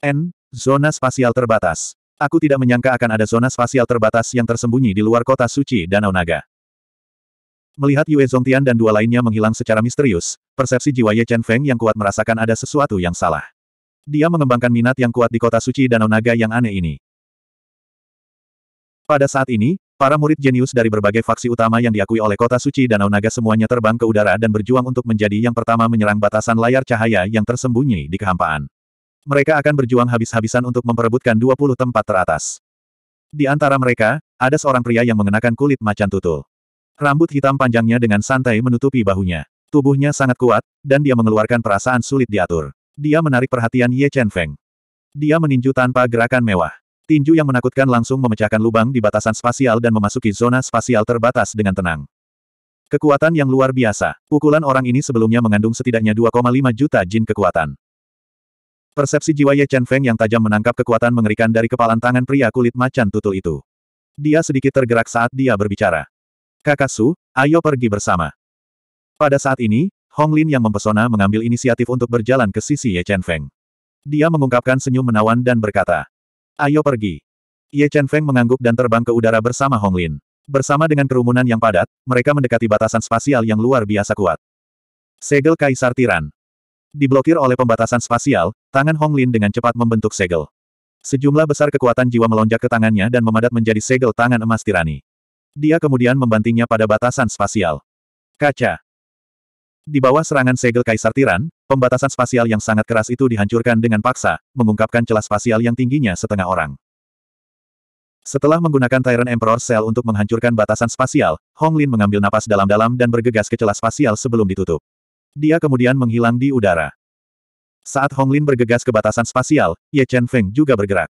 N. Zona spasial terbatas. Aku tidak menyangka akan ada zona spasial terbatas yang tersembunyi di luar kota suci Danau Naga. Melihat Yue Zongtian dan dua lainnya menghilang secara misterius, persepsi jiwa Ye Chen Feng yang kuat merasakan ada sesuatu yang salah. Dia mengembangkan minat yang kuat di kota suci Danau Naga yang aneh ini. Pada saat ini, para murid jenius dari berbagai faksi utama yang diakui oleh kota suci Danau Naga semuanya terbang ke udara dan berjuang untuk menjadi yang pertama menyerang batasan layar cahaya yang tersembunyi di kehampaan. Mereka akan berjuang habis-habisan untuk memperebutkan 20 tempat teratas. Di antara mereka, ada seorang pria yang mengenakan kulit macan tutul. Rambut hitam panjangnya dengan santai menutupi bahunya. Tubuhnya sangat kuat, dan dia mengeluarkan perasaan sulit diatur. Dia menarik perhatian Ye Chen Feng. Dia meninju tanpa gerakan mewah. Tinju yang menakutkan langsung memecahkan lubang di batasan spasial dan memasuki zona spasial terbatas dengan tenang. Kekuatan yang luar biasa. Pukulan orang ini sebelumnya mengandung setidaknya 2,5 juta jin kekuatan. Persepsi jiwa Ye Chen Feng yang tajam menangkap kekuatan mengerikan dari kepalan tangan pria kulit macan tutul itu. Dia sedikit tergerak saat dia berbicara. Kakak Su, ayo pergi bersama. Pada saat ini, Hong Lin yang mempesona mengambil inisiatif untuk berjalan ke sisi Ye Chen Feng. Dia mengungkapkan senyum menawan dan berkata, Ayo pergi. Ye Chen Feng mengangguk dan terbang ke udara bersama Hong Lin. Bersama dengan kerumunan yang padat, mereka mendekati batasan spasial yang luar biasa kuat. Segel Kaisar Tiran. Diblokir oleh pembatasan spasial, Tangan Hong Lin dengan cepat membentuk segel. Sejumlah besar kekuatan jiwa melonjak ke tangannya dan memadat menjadi segel tangan emas tirani. Dia kemudian membantingnya pada batasan spasial. Kaca. Di bawah serangan segel Kaisar Tiran, pembatasan spasial yang sangat keras itu dihancurkan dengan paksa, mengungkapkan celah spasial yang tingginya setengah orang. Setelah menggunakan Tyrant Emperor Cell untuk menghancurkan batasan spasial, Hong Lin mengambil napas dalam-dalam dan bergegas ke celah spasial sebelum ditutup. Dia kemudian menghilang di udara. Saat Hong Lin bergegas ke batasan spasial, Ye Chen Feng juga bergerak.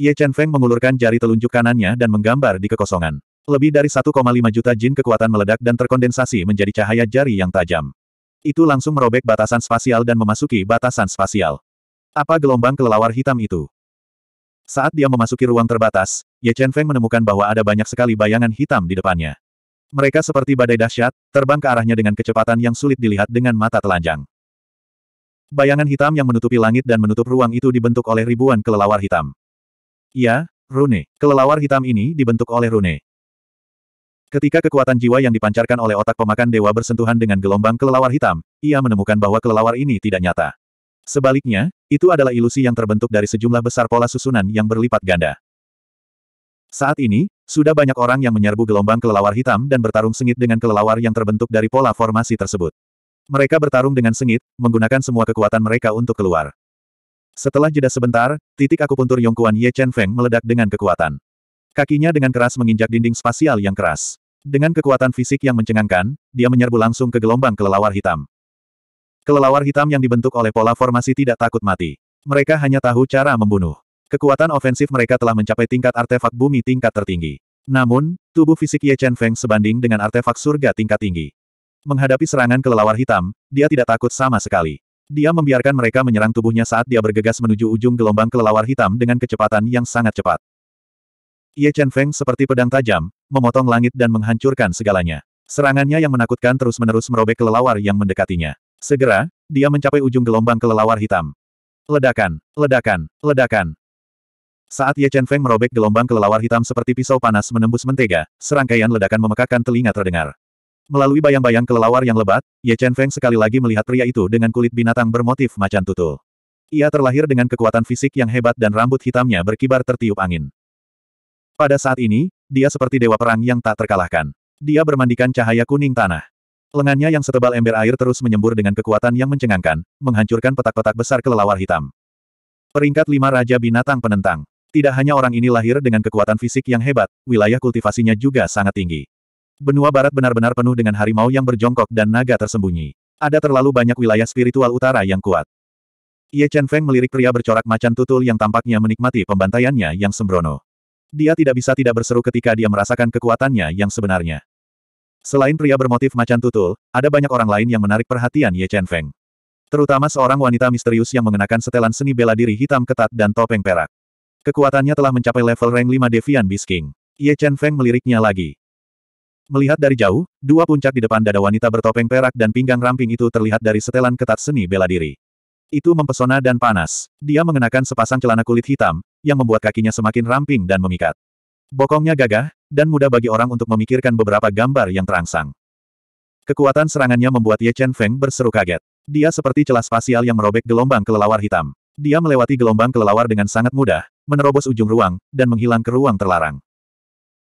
Ye Chen Feng mengulurkan jari telunjuk kanannya dan menggambar di kekosongan. Lebih dari 1,5 juta jin kekuatan meledak dan terkondensasi menjadi cahaya jari yang tajam. Itu langsung merobek batasan spasial dan memasuki batasan spasial. Apa gelombang kelelawar hitam itu? Saat dia memasuki ruang terbatas, Ye Chen Feng menemukan bahwa ada banyak sekali bayangan hitam di depannya. Mereka seperti badai dahsyat, terbang ke arahnya dengan kecepatan yang sulit dilihat dengan mata telanjang. Bayangan hitam yang menutupi langit dan menutup ruang itu dibentuk oleh ribuan kelelawar hitam. Ya, Rune. Kelelawar hitam ini dibentuk oleh Rune. Ketika kekuatan jiwa yang dipancarkan oleh otak pemakan dewa bersentuhan dengan gelombang kelelawar hitam, ia menemukan bahwa kelelawar ini tidak nyata. Sebaliknya, itu adalah ilusi yang terbentuk dari sejumlah besar pola susunan yang berlipat ganda. Saat ini, sudah banyak orang yang menyerbu gelombang kelelawar hitam dan bertarung sengit dengan kelelawar yang terbentuk dari pola formasi tersebut. Mereka bertarung dengan sengit, menggunakan semua kekuatan mereka untuk keluar. Setelah jeda sebentar, titik akupuntur Yongkuan Ye Chen Feng meledak dengan kekuatan. Kakinya dengan keras menginjak dinding spasial yang keras. Dengan kekuatan fisik yang mencengangkan, dia menyerbu langsung ke gelombang kelelawar hitam. Kelelawar hitam yang dibentuk oleh pola formasi tidak takut mati. Mereka hanya tahu cara membunuh. Kekuatan ofensif mereka telah mencapai tingkat artefak bumi tingkat tertinggi. Namun, tubuh fisik Ye Chen Feng sebanding dengan artefak surga tingkat tinggi. Menghadapi serangan kelelawar hitam, dia tidak takut sama sekali. Dia membiarkan mereka menyerang tubuhnya saat dia bergegas menuju ujung gelombang kelelawar hitam dengan kecepatan yang sangat cepat. Ye Chen Feng seperti pedang tajam, memotong langit dan menghancurkan segalanya. Serangannya yang menakutkan terus-menerus merobek kelelawar yang mendekatinya. Segera, dia mencapai ujung gelombang kelelawar hitam. Ledakan, ledakan, ledakan. Saat Ye Chen Feng merobek gelombang kelelawar hitam seperti pisau panas menembus mentega, serangkaian ledakan memekakkan telinga terdengar. Melalui bayang-bayang kelelawar yang lebat, Ye Chen Feng sekali lagi melihat pria itu dengan kulit binatang bermotif macan tutul. Ia terlahir dengan kekuatan fisik yang hebat dan rambut hitamnya berkibar tertiup angin. Pada saat ini, dia seperti dewa perang yang tak terkalahkan. Dia bermandikan cahaya kuning tanah. Lengannya yang setebal ember air terus menyembur dengan kekuatan yang mencengangkan, menghancurkan petak-petak besar kelelawar hitam. Peringkat lima Raja Binatang Penentang. Tidak hanya orang ini lahir dengan kekuatan fisik yang hebat, wilayah kultivasinya juga sangat tinggi. Benua barat benar-benar penuh dengan harimau yang berjongkok dan naga tersembunyi. Ada terlalu banyak wilayah spiritual utara yang kuat. Ye Chen Feng melirik pria bercorak macan tutul yang tampaknya menikmati pembantaiannya yang sembrono. Dia tidak bisa tidak berseru ketika dia merasakan kekuatannya yang sebenarnya. Selain pria bermotif macan tutul, ada banyak orang lain yang menarik perhatian Ye Chen Feng. Terutama seorang wanita misterius yang mengenakan setelan seni bela diri hitam ketat dan topeng perak. Kekuatannya telah mencapai level rank 5 Devian Beast Ye Chen Feng meliriknya lagi. Melihat dari jauh, dua puncak di depan dada wanita bertopeng perak dan pinggang ramping itu terlihat dari setelan ketat seni bela diri. Itu mempesona dan panas. Dia mengenakan sepasang celana kulit hitam, yang membuat kakinya semakin ramping dan memikat. Bokongnya gagah, dan mudah bagi orang untuk memikirkan beberapa gambar yang terangsang. Kekuatan serangannya membuat Ye Chen Feng berseru kaget. Dia seperti celah spasial yang merobek gelombang kelelawar hitam. Dia melewati gelombang kelelawar dengan sangat mudah, menerobos ujung ruang, dan menghilang ke ruang terlarang.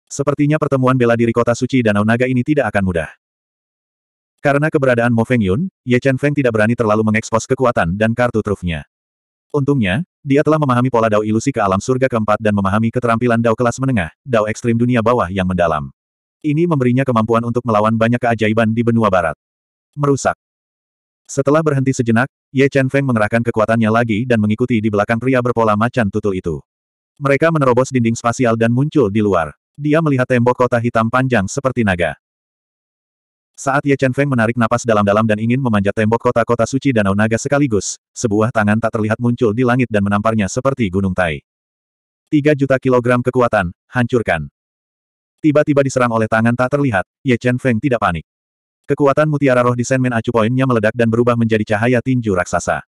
Sepertinya pertemuan bela diri kota suci Danau Naga ini tidak akan mudah. Karena keberadaan Mo Feng Yun, Ye Chen Feng tidak berani terlalu mengekspos kekuatan dan kartu trufnya. Untungnya, dia telah memahami pola dao ilusi ke alam surga keempat dan memahami keterampilan dao kelas menengah, dao ekstrim dunia bawah yang mendalam. Ini memberinya kemampuan untuk melawan banyak keajaiban di benua barat. Merusak. Setelah berhenti sejenak, Ye Chen Feng mengerahkan kekuatannya lagi dan mengikuti di belakang pria berpola macan tutul itu. Mereka menerobos dinding spasial dan muncul di luar. Dia melihat tembok kota hitam panjang seperti naga. Saat Ye Chen Feng menarik napas dalam-dalam dan ingin memanjat tembok kota-kota suci Danau Naga sekaligus, sebuah tangan tak terlihat muncul di langit dan menamparnya seperti gunung tai. Tiga juta kilogram kekuatan, hancurkan. Tiba-tiba diserang oleh tangan tak terlihat, Ye Chen Feng tidak panik. Kekuatan mutiara roh di Senmen Acu Poinnya meledak dan berubah menjadi cahaya tinju raksasa.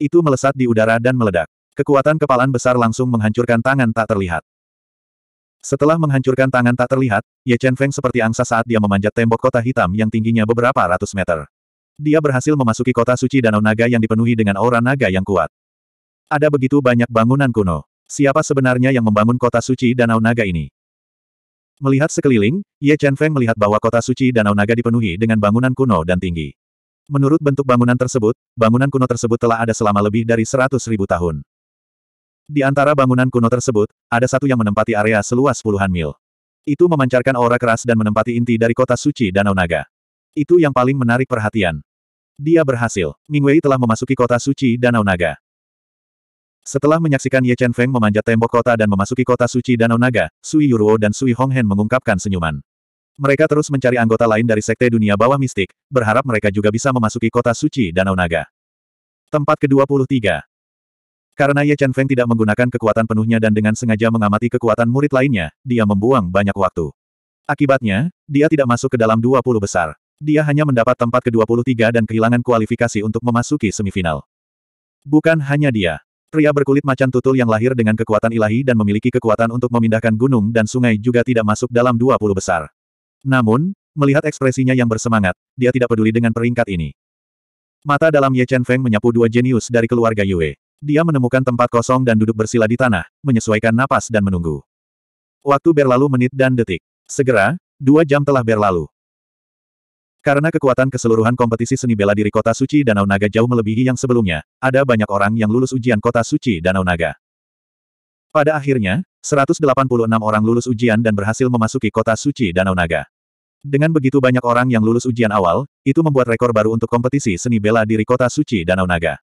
Itu melesat di udara dan meledak. Kekuatan kepalan besar langsung menghancurkan tangan tak terlihat. Setelah menghancurkan tangan tak terlihat, Ye Chen Feng seperti angsa saat dia memanjat tembok kota hitam yang tingginya beberapa ratus meter. Dia berhasil memasuki kota suci Danau Naga yang dipenuhi dengan aura naga yang kuat. Ada begitu banyak bangunan kuno. Siapa sebenarnya yang membangun kota suci Danau Naga ini? Melihat sekeliling, Ye Chen Feng melihat bahwa kota suci Danau Naga dipenuhi dengan bangunan kuno dan tinggi. Menurut bentuk bangunan tersebut, bangunan kuno tersebut telah ada selama lebih dari seratus ribu tahun. Di antara bangunan kuno tersebut, ada satu yang menempati area seluas puluhan mil. Itu memancarkan aura keras dan menempati inti dari kota suci Danau Naga. Itu yang paling menarik perhatian. Dia berhasil. Ming Wei telah memasuki kota suci Danau Naga. Setelah menyaksikan Ye Chen Feng memanjat tembok kota dan memasuki kota suci Danau Naga, Sui Yuruo dan Sui Honghen mengungkapkan senyuman. Mereka terus mencari anggota lain dari Sekte Dunia Bawah Mistik, berharap mereka juga bisa memasuki kota suci Danau Naga. Tempat ke-23 karena Ye Chen Feng tidak menggunakan kekuatan penuhnya dan dengan sengaja mengamati kekuatan murid lainnya, dia membuang banyak waktu. Akibatnya, dia tidak masuk ke dalam 20 besar. Dia hanya mendapat tempat ke-23 dan kehilangan kualifikasi untuk memasuki semifinal. Bukan hanya dia. Pria berkulit macan tutul yang lahir dengan kekuatan ilahi dan memiliki kekuatan untuk memindahkan gunung dan sungai juga tidak masuk dalam 20 besar. Namun, melihat ekspresinya yang bersemangat, dia tidak peduli dengan peringkat ini. Mata dalam Ye Chen Feng menyapu dua jenius dari keluarga Yue. Dia menemukan tempat kosong dan duduk bersila di tanah, menyesuaikan napas dan menunggu. Waktu berlalu menit dan detik. Segera, dua jam telah berlalu. Karena kekuatan keseluruhan kompetisi seni bela diri Kota Suci Danau Naga jauh melebihi yang sebelumnya, ada banyak orang yang lulus ujian Kota Suci Danau Naga. Pada akhirnya, 186 orang lulus ujian dan berhasil memasuki Kota Suci Danau Naga. Dengan begitu banyak orang yang lulus ujian awal, itu membuat rekor baru untuk kompetisi seni bela diri Kota Suci Danau Naga.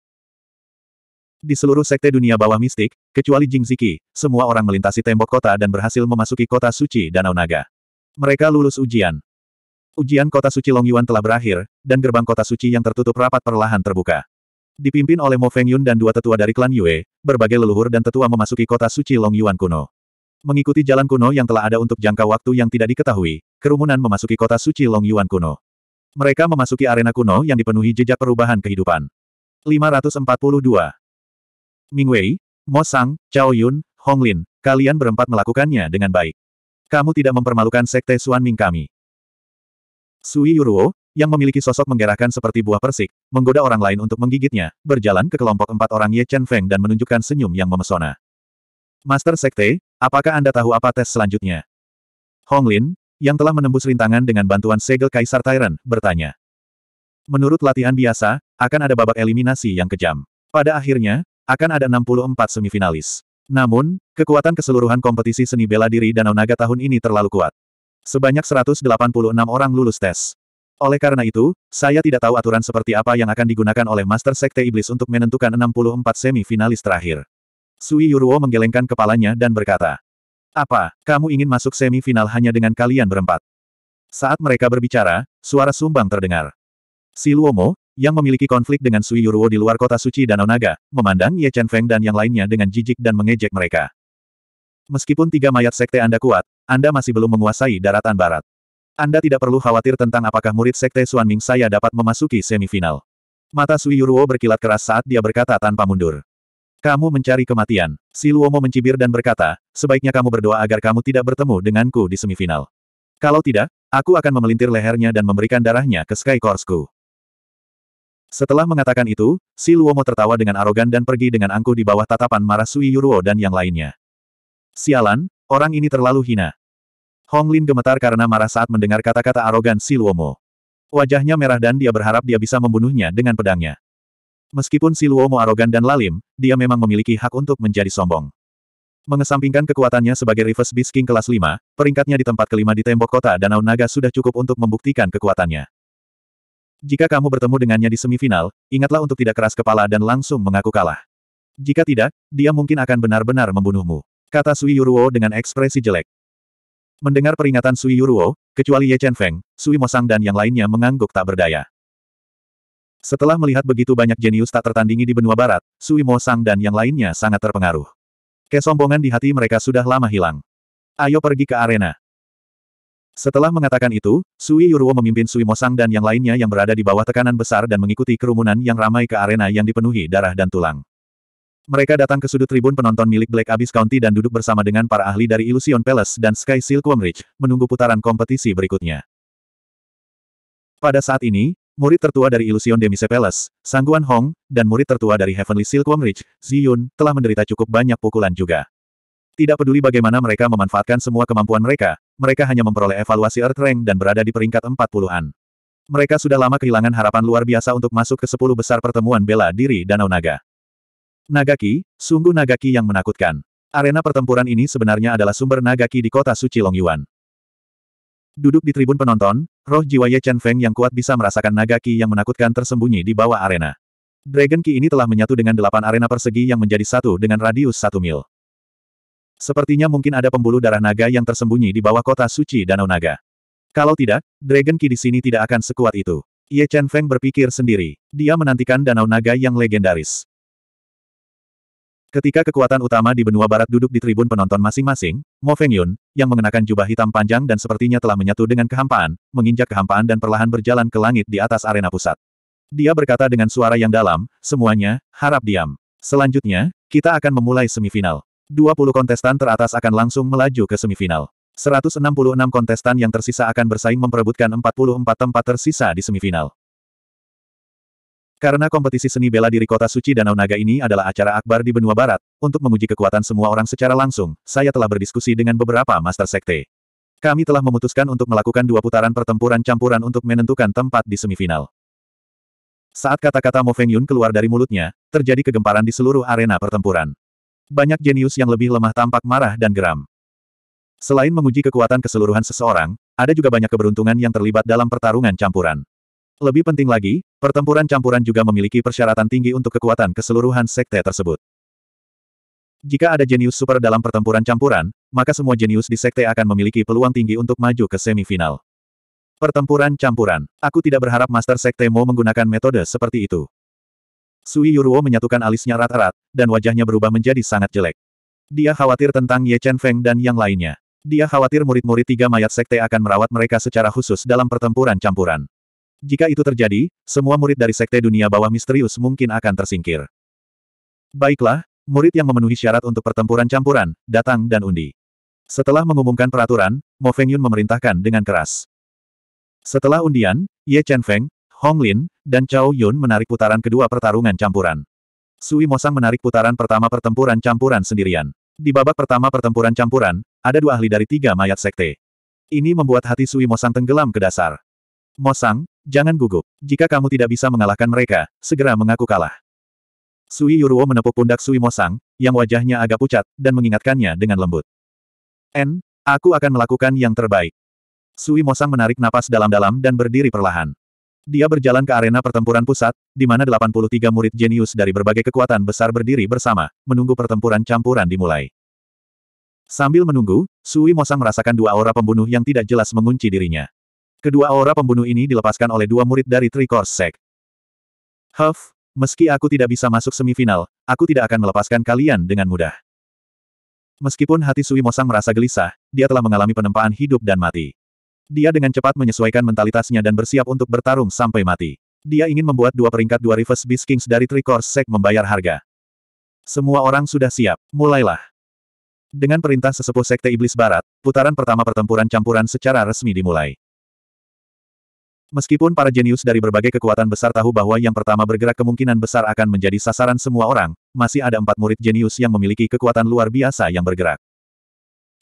Di seluruh sekte dunia bawah mistik, kecuali Jing Ziki, semua orang melintasi tembok kota dan berhasil memasuki kota suci Danau Naga. Mereka lulus ujian. Ujian kota suci Long Yuan telah berakhir, dan gerbang kota suci yang tertutup rapat perlahan terbuka. Dipimpin oleh Mo Feng Yun dan dua tetua dari klan Yue, berbagai leluhur dan tetua memasuki kota suci Long Yuan kuno. Mengikuti jalan kuno yang telah ada untuk jangka waktu yang tidak diketahui, kerumunan memasuki kota suci Long Yuan kuno. Mereka memasuki arena kuno yang dipenuhi jejak perubahan kehidupan. 542 Ming Wei, Mo Sang, Chao Yun, Hong Lin, kalian berempat melakukannya dengan baik. Kamu tidak mempermalukan sekte Suan Ming kami. Sui Yuruo, yang memiliki sosok menggerakkan seperti buah persik, menggoda orang lain untuk menggigitnya, berjalan ke kelompok empat orang Ye Chen Feng dan menunjukkan senyum yang memesona. Master Sekte, apakah Anda tahu apa tes selanjutnya? Hong Lin, yang telah menembus rintangan dengan bantuan segel Kaisar Tyrant, bertanya. Menurut latihan biasa, akan ada babak eliminasi yang kejam. Pada akhirnya, akan ada 64 semifinalis. Namun, kekuatan keseluruhan kompetisi seni bela diri Danau Naga tahun ini terlalu kuat. Sebanyak 186 orang lulus tes. Oleh karena itu, saya tidak tahu aturan seperti apa yang akan digunakan oleh Master Sekte Iblis untuk menentukan 64 semifinalis terakhir. Sui Yuruo menggelengkan kepalanya dan berkata, Apa, kamu ingin masuk semifinal hanya dengan kalian berempat? Saat mereka berbicara, suara sumbang terdengar. Si Luomo, yang memiliki konflik dengan Sui Yuruo di luar kota suci Danau Naga, memandang Ye Chen Feng dan yang lainnya dengan jijik dan mengejek mereka. Meskipun tiga mayat sekte Anda kuat, Anda masih belum menguasai daratan barat. Anda tidak perlu khawatir tentang apakah murid sekte Ming saya dapat memasuki semifinal. Mata Sui Yuruo berkilat keras saat dia berkata tanpa mundur. Kamu mencari kematian. Si Luomo mencibir dan berkata, sebaiknya kamu berdoa agar kamu tidak bertemu denganku di semifinal. Kalau tidak, aku akan memelintir lehernya dan memberikan darahnya ke Sky course setelah mengatakan itu, si Luomo tertawa dengan arogan dan pergi dengan angkuh di bawah tatapan marah Sui Yuruo dan yang lainnya. Sialan, orang ini terlalu hina. Hong Lin gemetar karena marah saat mendengar kata-kata arogan si Luomo. Wajahnya merah dan dia berharap dia bisa membunuhnya dengan pedangnya. Meskipun si Luomo arogan dan lalim, dia memang memiliki hak untuk menjadi sombong. Mengesampingkan kekuatannya sebagai Reverse Beast King kelas 5, peringkatnya di tempat kelima di tembok kota Danau Naga sudah cukup untuk membuktikan kekuatannya. Jika kamu bertemu dengannya di semifinal, ingatlah untuk tidak keras kepala dan langsung mengaku kalah. Jika tidak, dia mungkin akan benar-benar membunuhmu. Kata Sui Yuruo dengan ekspresi jelek. Mendengar peringatan Sui Yuruo, kecuali Ye Chen Feng, Sui Mosang dan yang lainnya mengangguk tak berdaya. Setelah melihat begitu banyak jenius tak tertandingi di benua barat, Sui Mosang dan yang lainnya sangat terpengaruh. Kesombongan di hati mereka sudah lama hilang. Ayo pergi ke arena. Setelah mengatakan itu, Sui Yuruo memimpin Sui Mosang dan yang lainnya yang berada di bawah tekanan besar dan mengikuti kerumunan yang ramai ke arena yang dipenuhi darah dan tulang. Mereka datang ke sudut tribun penonton milik Black Abyss County dan duduk bersama dengan para ahli dari Illusion Palace dan Sky Silk Ridge, menunggu putaran kompetisi berikutnya. Pada saat ini, murid tertua dari Illusion Demise Palace, Sangguan Hong, dan murid tertua dari Heavenly Silkworm Ridge, Ziyun, telah menderita cukup banyak pukulan juga. Tidak peduli bagaimana mereka memanfaatkan semua kemampuan mereka, mereka hanya memperoleh evaluasi Earth Rank dan berada di peringkat 40-an. Mereka sudah lama kehilangan harapan luar biasa untuk masuk ke sepuluh besar pertemuan bela diri Danau Naga. Nagaki, sungguh Nagaki yang menakutkan. Arena pertempuran ini sebenarnya adalah sumber Nagaki di kota suci Longyuan. Duduk di tribun penonton, roh jiwa Ye Chen Feng yang kuat bisa merasakan Nagaki yang menakutkan tersembunyi di bawah arena. Dragon Ki ini telah menyatu dengan delapan arena persegi yang menjadi satu dengan radius satu mil. Sepertinya mungkin ada pembuluh darah naga yang tersembunyi di bawah kota suci Danau Naga. Kalau tidak, Dragon Ki di sini tidak akan sekuat itu. Ye Chen Feng berpikir sendiri. Dia menantikan Danau Naga yang legendaris. Ketika kekuatan utama di benua barat duduk di tribun penonton masing-masing, Mo Feng Yun yang mengenakan jubah hitam panjang dan sepertinya telah menyatu dengan kehampaan, menginjak kehampaan dan perlahan berjalan ke langit di atas arena pusat. Dia berkata dengan suara yang dalam, semuanya, harap diam. Selanjutnya, kita akan memulai semifinal. 20 kontestan teratas akan langsung melaju ke semifinal. 166 kontestan yang tersisa akan bersaing memperebutkan 44 tempat tersisa di semifinal. Karena kompetisi seni bela diri kota suci Danau Naga ini adalah acara akbar di benua barat, untuk menguji kekuatan semua orang secara langsung, saya telah berdiskusi dengan beberapa master sekte. Kami telah memutuskan untuk melakukan dua putaran pertempuran campuran untuk menentukan tempat di semifinal. Saat kata-kata Mo Feng Yun keluar dari mulutnya, terjadi kegemparan di seluruh arena pertempuran. Banyak jenius yang lebih lemah tampak marah dan geram. Selain menguji kekuatan keseluruhan seseorang, ada juga banyak keberuntungan yang terlibat dalam pertarungan campuran. Lebih penting lagi, pertempuran campuran juga memiliki persyaratan tinggi untuk kekuatan keseluruhan sekte tersebut. Jika ada jenius super dalam pertempuran campuran, maka semua jenius di sekte akan memiliki peluang tinggi untuk maju ke semifinal. Pertempuran campuran. Aku tidak berharap Master Sekte mau menggunakan metode seperti itu. Sui Yuruo menyatukan alisnya rata-rat, dan wajahnya berubah menjadi sangat jelek. Dia khawatir tentang Ye Chen Feng dan yang lainnya. Dia khawatir murid-murid tiga mayat sekte akan merawat mereka secara khusus dalam pertempuran campuran. Jika itu terjadi, semua murid dari sekte dunia bawah misterius mungkin akan tersingkir. Baiklah, murid yang memenuhi syarat untuk pertempuran campuran, datang dan undi. Setelah mengumumkan peraturan, Mo Feng Yun memerintahkan dengan keras. Setelah undian, Ye Chen Feng, Hong Lin, dan Chao Yun menarik putaran kedua pertarungan campuran. Sui Mosang menarik putaran pertama pertempuran campuran sendirian. Di babak pertama pertempuran campuran, ada dua ahli dari tiga mayat sekte. Ini membuat hati Sui Mosang tenggelam ke dasar. Mosang, jangan gugup. Jika kamu tidak bisa mengalahkan mereka, segera mengaku kalah. Sui Yuruo menepuk pundak Sui Mosang, yang wajahnya agak pucat, dan mengingatkannya dengan lembut. N, aku akan melakukan yang terbaik. Sui Mosang menarik napas dalam-dalam dan berdiri perlahan. Dia berjalan ke arena pertempuran pusat, di mana 83 murid jenius dari berbagai kekuatan besar berdiri bersama, menunggu pertempuran campuran dimulai. Sambil menunggu, Sui Mosang merasakan dua aura pembunuh yang tidak jelas mengunci dirinya. Kedua aura pembunuh ini dilepaskan oleh dua murid dari Tricor Sek. Huff, meski aku tidak bisa masuk semifinal, aku tidak akan melepaskan kalian dengan mudah. Meskipun hati Sui Mosang merasa gelisah, dia telah mengalami penempaan hidup dan mati. Dia dengan cepat menyesuaikan mentalitasnya dan bersiap untuk bertarung sampai mati. Dia ingin membuat dua peringkat dua reverse Beast Kings dari Tricor Sek membayar harga. Semua orang sudah siap, mulailah. Dengan perintah sesepuh Sekte Iblis Barat, putaran pertama pertempuran campuran secara resmi dimulai. Meskipun para jenius dari berbagai kekuatan besar tahu bahwa yang pertama bergerak kemungkinan besar akan menjadi sasaran semua orang, masih ada empat murid jenius yang memiliki kekuatan luar biasa yang bergerak.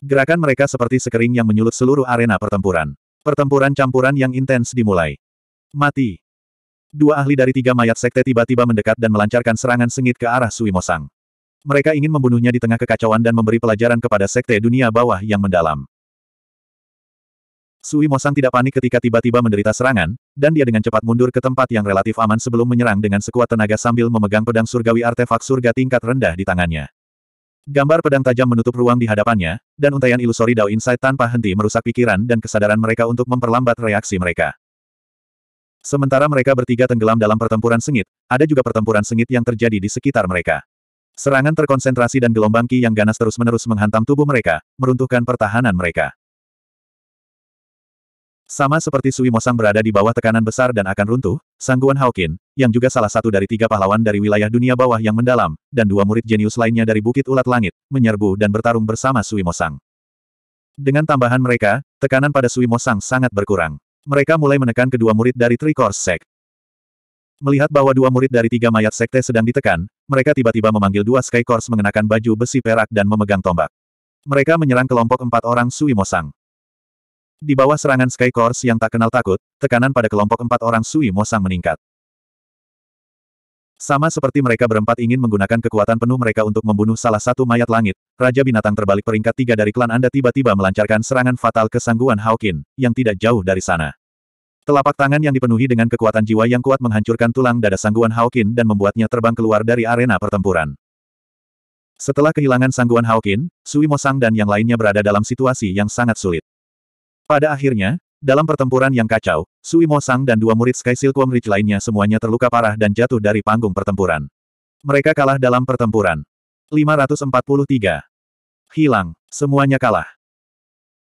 Gerakan mereka seperti sekering yang menyulut seluruh arena pertempuran. Pertempuran campuran yang intens dimulai. Mati. Dua ahli dari tiga mayat sekte tiba-tiba mendekat dan melancarkan serangan sengit ke arah Sui Mosang. Mereka ingin membunuhnya di tengah kekacauan dan memberi pelajaran kepada sekte dunia bawah yang mendalam. Sui Mosang tidak panik ketika tiba-tiba menderita serangan, dan dia dengan cepat mundur ke tempat yang relatif aman sebelum menyerang dengan sekuat tenaga sambil memegang pedang surgawi artefak surga tingkat rendah di tangannya. Gambar pedang tajam menutup ruang di hadapannya, dan untaian ilusori Dao Insight tanpa henti merusak pikiran dan kesadaran mereka untuk memperlambat reaksi mereka. Sementara mereka bertiga tenggelam dalam pertempuran sengit, ada juga pertempuran sengit yang terjadi di sekitar mereka. Serangan terkonsentrasi dan gelombang ki yang ganas terus-menerus menghantam tubuh mereka, meruntuhkan pertahanan mereka. Sama seperti Sui Mosang berada di bawah tekanan besar dan akan runtuh, Sangguan Haokin, yang juga salah satu dari tiga pahlawan dari wilayah dunia bawah yang mendalam, dan dua murid jenius lainnya dari Bukit Ulat Langit, menyerbu dan bertarung bersama Sui Mosang. Dengan tambahan mereka, tekanan pada Sui Mosang sangat berkurang. Mereka mulai menekan kedua murid dari Tricors Sek. Melihat bahwa dua murid dari tiga mayat sekte sedang ditekan, mereka tiba-tiba memanggil dua Sky mengenakan baju besi perak dan memegang tombak. Mereka menyerang kelompok empat orang Sui Mosang. Di bawah serangan Sky Course yang tak kenal takut, tekanan pada kelompok empat orang Sui Mosang meningkat. Sama seperti mereka berempat ingin menggunakan kekuatan penuh mereka untuk membunuh salah satu mayat langit, Raja Binatang terbalik peringkat tiga dari klan Anda tiba-tiba melancarkan serangan fatal ke sangguan Hawkin, yang tidak jauh dari sana. Telapak tangan yang dipenuhi dengan kekuatan jiwa yang kuat menghancurkan tulang dada sangguan Hawkin dan membuatnya terbang keluar dari arena pertempuran. Setelah kehilangan sangguan Hawkin, Sui Mosang dan yang lainnya berada dalam situasi yang sangat sulit. Pada akhirnya, dalam pertempuran yang kacau, Sui Mo Sang dan dua murid Sky Silk Ridge lainnya semuanya terluka parah dan jatuh dari panggung pertempuran. Mereka kalah dalam pertempuran. 543. Hilang. Semuanya kalah.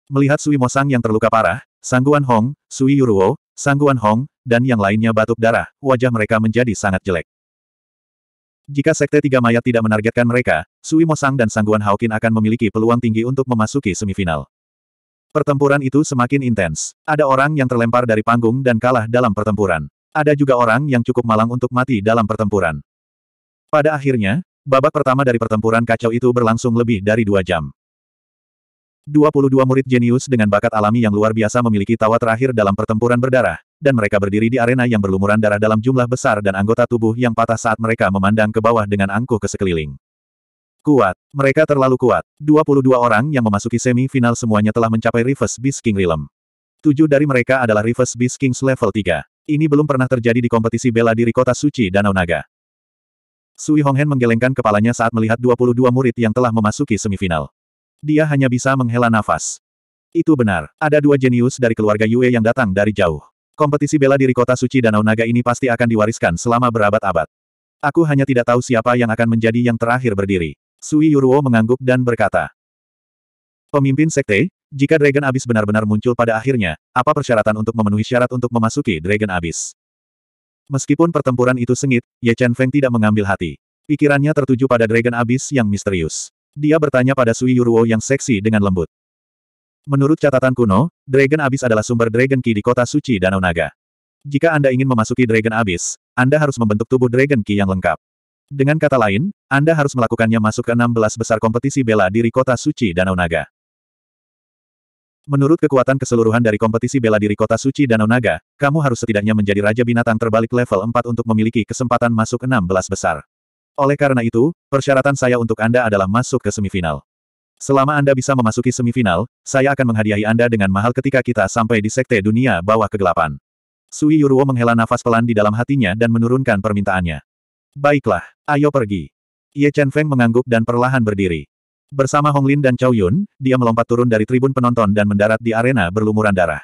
Melihat Sui Mo Sang yang terluka parah, Sangguan Hong, Sui Yuruo, Sangguan Hong, dan yang lainnya batuk darah, wajah mereka menjadi sangat jelek. Jika Sekte Tiga Mayat tidak menargetkan mereka, Sui Mo Sang dan Sangguan Haokin akan memiliki peluang tinggi untuk memasuki semifinal. Pertempuran itu semakin intens. Ada orang yang terlempar dari panggung dan kalah dalam pertempuran. Ada juga orang yang cukup malang untuk mati dalam pertempuran. Pada akhirnya, babak pertama dari pertempuran kacau itu berlangsung lebih dari dua jam. 22 murid jenius dengan bakat alami yang luar biasa memiliki tawa terakhir dalam pertempuran berdarah, dan mereka berdiri di arena yang berlumuran darah dalam jumlah besar dan anggota tubuh yang patah saat mereka memandang ke bawah dengan angkuh ke sekeliling. Kuat. Mereka terlalu kuat. 22 orang yang memasuki semifinal semuanya telah mencapai Reverse Beast King Realm. Tujuh dari mereka adalah Reverse Beast Kings level 3. Ini belum pernah terjadi di kompetisi bela diri kota suci Danau Naga. Sui Honghen menggelengkan kepalanya saat melihat 22 murid yang telah memasuki semifinal. Dia hanya bisa menghela nafas. Itu benar, ada dua jenius dari keluarga Yue yang datang dari jauh. Kompetisi bela diri kota suci Danau Naga ini pasti akan diwariskan selama berabad-abad. Aku hanya tidak tahu siapa yang akan menjadi yang terakhir berdiri. Sui Yuruo mengangguk dan berkata. Pemimpin sekte, jika Dragon Abyss benar-benar muncul pada akhirnya, apa persyaratan untuk memenuhi syarat untuk memasuki Dragon Abyss? Meskipun pertempuran itu sengit, Ye Chen Feng tidak mengambil hati. Pikirannya tertuju pada Dragon Abyss yang misterius. Dia bertanya pada Sui Yuruo yang seksi dengan lembut. Menurut catatan kuno, Dragon Abyss adalah sumber Dragon Ki di kota suci Danau Naga. Jika Anda ingin memasuki Dragon Abyss, Anda harus membentuk tubuh Dragon Ki yang lengkap. Dengan kata lain, Anda harus melakukannya masuk ke 16 besar kompetisi bela diri kota suci Danau Naga. Menurut kekuatan keseluruhan dari kompetisi bela diri kota suci Danau Naga, kamu harus setidaknya menjadi Raja Binatang terbalik level 4 untuk memiliki kesempatan masuk 16 besar. Oleh karena itu, persyaratan saya untuk Anda adalah masuk ke semifinal. Selama Anda bisa memasuki semifinal, saya akan menghadiahi Anda dengan mahal ketika kita sampai di Sekte Dunia Bawah Kegelapan. Sui Yuruo menghela nafas pelan di dalam hatinya dan menurunkan permintaannya. Baiklah. Ayo pergi. Ye Chen Feng mengangguk dan perlahan berdiri. Bersama Hong Lin dan Chow Yun, dia melompat turun dari tribun penonton dan mendarat di arena berlumuran darah.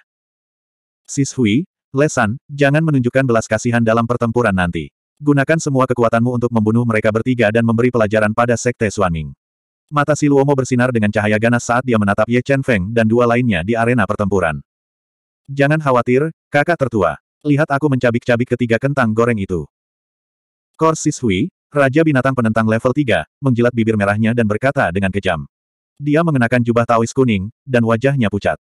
Sis Hui, Lesan, jangan menunjukkan belas kasihan dalam pertempuran nanti. Gunakan semua kekuatanmu untuk membunuh mereka bertiga dan memberi pelajaran pada Sekte Suaming. Mata si Luomo bersinar dengan cahaya ganas saat dia menatap Ye Chen Feng dan dua lainnya di arena pertempuran. Jangan khawatir, kakak tertua. Lihat aku mencabik-cabik ketiga kentang goreng itu. Kor Sis Hui, Raja binatang penentang level 3, menjilat bibir merahnya dan berkata dengan kejam. Dia mengenakan jubah taois kuning, dan wajahnya pucat.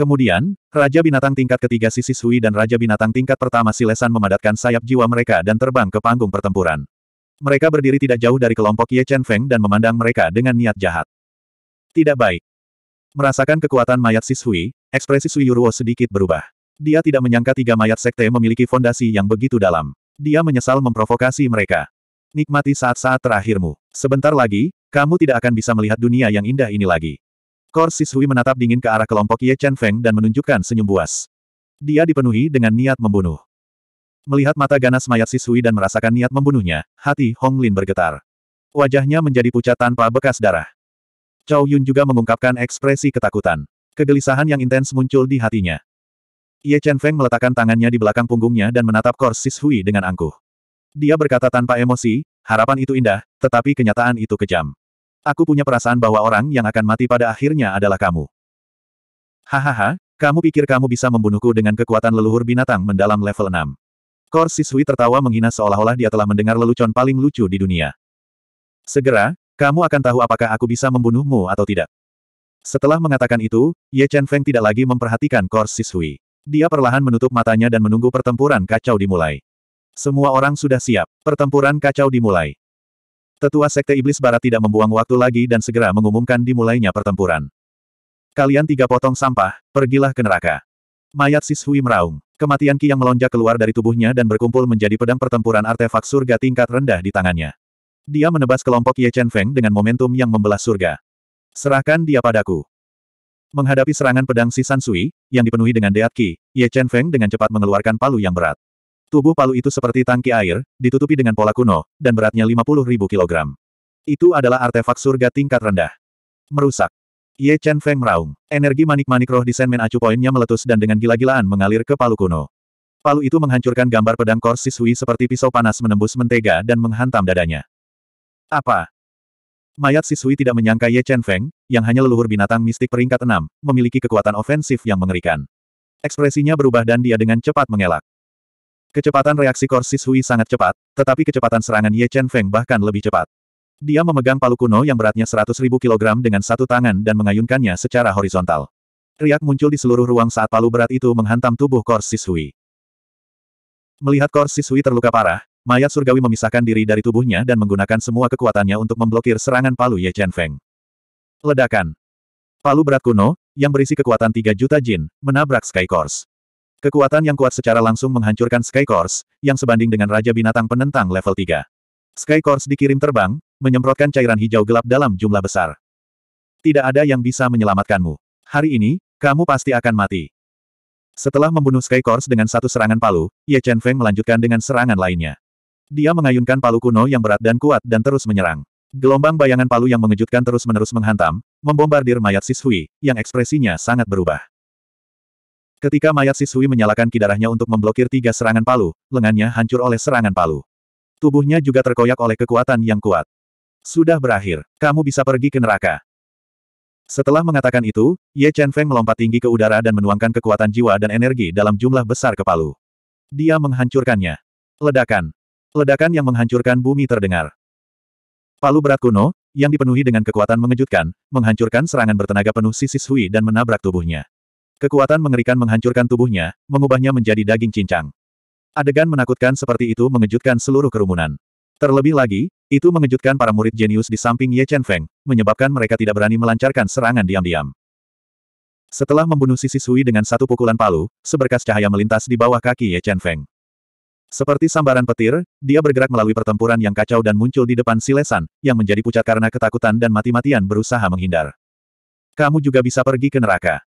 Kemudian, Raja Binatang tingkat ketiga Sisi Sui dan Raja Binatang tingkat pertama Silesan memadatkan sayap jiwa mereka dan terbang ke panggung pertempuran. Mereka berdiri tidak jauh dari kelompok Ye Chen Feng dan memandang mereka dengan niat jahat. Tidak baik. Merasakan kekuatan mayat Sisui, ekspresi Suyuruo sedikit berubah. Dia tidak menyangka tiga mayat sekte memiliki fondasi yang begitu dalam. Dia menyesal memprovokasi mereka. Nikmati saat-saat terakhirmu. Sebentar lagi, kamu tidak akan bisa melihat dunia yang indah ini lagi. Kor Sishui menatap dingin ke arah kelompok Ye Chen Feng dan menunjukkan senyum buas. Dia dipenuhi dengan niat membunuh. Melihat mata ganas mayat Sishui dan merasakan niat membunuhnya, hati Hong Lin bergetar. Wajahnya menjadi pucat tanpa bekas darah. Chow Yun juga mengungkapkan ekspresi ketakutan. Kegelisahan yang intens muncul di hatinya. Ye Chen Feng meletakkan tangannya di belakang punggungnya dan menatap Kor Hui dengan angkuh. Dia berkata tanpa emosi, harapan itu indah, tetapi kenyataan itu kejam. Aku punya perasaan bahwa orang yang akan mati pada akhirnya adalah kamu. Hahaha, kamu pikir kamu bisa membunuhku dengan kekuatan leluhur binatang mendalam level 6. Kor Hui tertawa menghina seolah-olah dia telah mendengar lelucon paling lucu di dunia. Segera, kamu akan tahu apakah aku bisa membunuhmu atau tidak. Setelah mengatakan itu, Ye Chen Feng tidak lagi memperhatikan Kor Hui. Dia perlahan menutup matanya dan menunggu pertempuran kacau dimulai. Semua orang sudah siap. Pertempuran kacau dimulai. Tetua Sekte Iblis Barat tidak membuang waktu lagi dan segera mengumumkan dimulainya pertempuran. Kalian tiga potong sampah, pergilah ke neraka. Mayat Sis Hui meraung. Kematian Ki yang melonjak keluar dari tubuhnya dan berkumpul menjadi pedang pertempuran artefak surga tingkat rendah di tangannya. Dia menebas kelompok Ye Chen Feng dengan momentum yang membelah surga. Serahkan dia padaku. Menghadapi serangan pedang si Sansui, yang dipenuhi dengan deat ki, Ye Chen Feng dengan cepat mengeluarkan palu yang berat. Tubuh palu itu seperti tangki air, ditutupi dengan pola kuno, dan beratnya 50 ribu kilogram. Itu adalah artefak surga tingkat rendah. Merusak. Ye Chen Feng meraung. Energi manik-manik roh di Senmen Acu poinnya meletus dan dengan gila-gilaan mengalir ke palu kuno. Palu itu menghancurkan gambar pedang korsis Sui seperti pisau panas menembus mentega dan menghantam dadanya. Apa? Mayat Sisui tidak menyangka Ye Chen Feng, yang hanya leluhur binatang mistik peringkat enam, memiliki kekuatan ofensif yang mengerikan. Ekspresinya berubah dan dia dengan cepat mengelak. Kecepatan reaksi Kor Sisui sangat cepat, tetapi kecepatan serangan Ye Chen Feng bahkan lebih cepat. Dia memegang palu kuno yang beratnya 100.000 kg dengan satu tangan dan mengayunkannya secara horizontal. Riak muncul di seluruh ruang saat palu berat itu menghantam tubuh Kor Sisui. Melihat Kor Sisui terluka parah, Mayat surgawi memisahkan diri dari tubuhnya dan menggunakan semua kekuatannya untuk memblokir serangan palu Ye Chen Feng. Ledakan. Palu berat kuno, yang berisi kekuatan 3 juta jin, menabrak Sky Course. Kekuatan yang kuat secara langsung menghancurkan Sky Course, yang sebanding dengan Raja Binatang Penentang level 3. Sky Course dikirim terbang, menyemprotkan cairan hijau gelap dalam jumlah besar. Tidak ada yang bisa menyelamatkanmu. Hari ini, kamu pasti akan mati. Setelah membunuh Sky Course dengan satu serangan palu, Ye Chen Feng melanjutkan dengan serangan lainnya. Dia mengayunkan palu kuno yang berat dan kuat dan terus menyerang. Gelombang bayangan palu yang mengejutkan terus-menerus menghantam, membombardir mayat Sisui yang ekspresinya sangat berubah. Ketika mayat Sisui menyalakan kidarahnya untuk memblokir tiga serangan palu, lengannya hancur oleh serangan palu. Tubuhnya juga terkoyak oleh kekuatan yang kuat. Sudah berakhir, kamu bisa pergi ke neraka. Setelah mengatakan itu, Ye Chen Feng melompat tinggi ke udara dan menuangkan kekuatan jiwa dan energi dalam jumlah besar ke palu. Dia menghancurkannya. Ledakan, Ledakan yang menghancurkan bumi terdengar. Palu berat kuno, yang dipenuhi dengan kekuatan mengejutkan, menghancurkan serangan bertenaga penuh sisis Hui dan menabrak tubuhnya. Kekuatan mengerikan menghancurkan tubuhnya, mengubahnya menjadi daging cincang. Adegan menakutkan seperti itu mengejutkan seluruh kerumunan. Terlebih lagi, itu mengejutkan para murid jenius di samping Ye Chen Feng, menyebabkan mereka tidak berani melancarkan serangan diam-diam. Setelah membunuh Sisi Sui dengan satu pukulan palu, seberkas cahaya melintas di bawah kaki Ye Chen Feng. Seperti sambaran petir, dia bergerak melalui pertempuran yang kacau dan muncul di depan Silesan, yang menjadi pucat karena ketakutan dan mati-matian berusaha menghindar. Kamu juga bisa pergi ke neraka.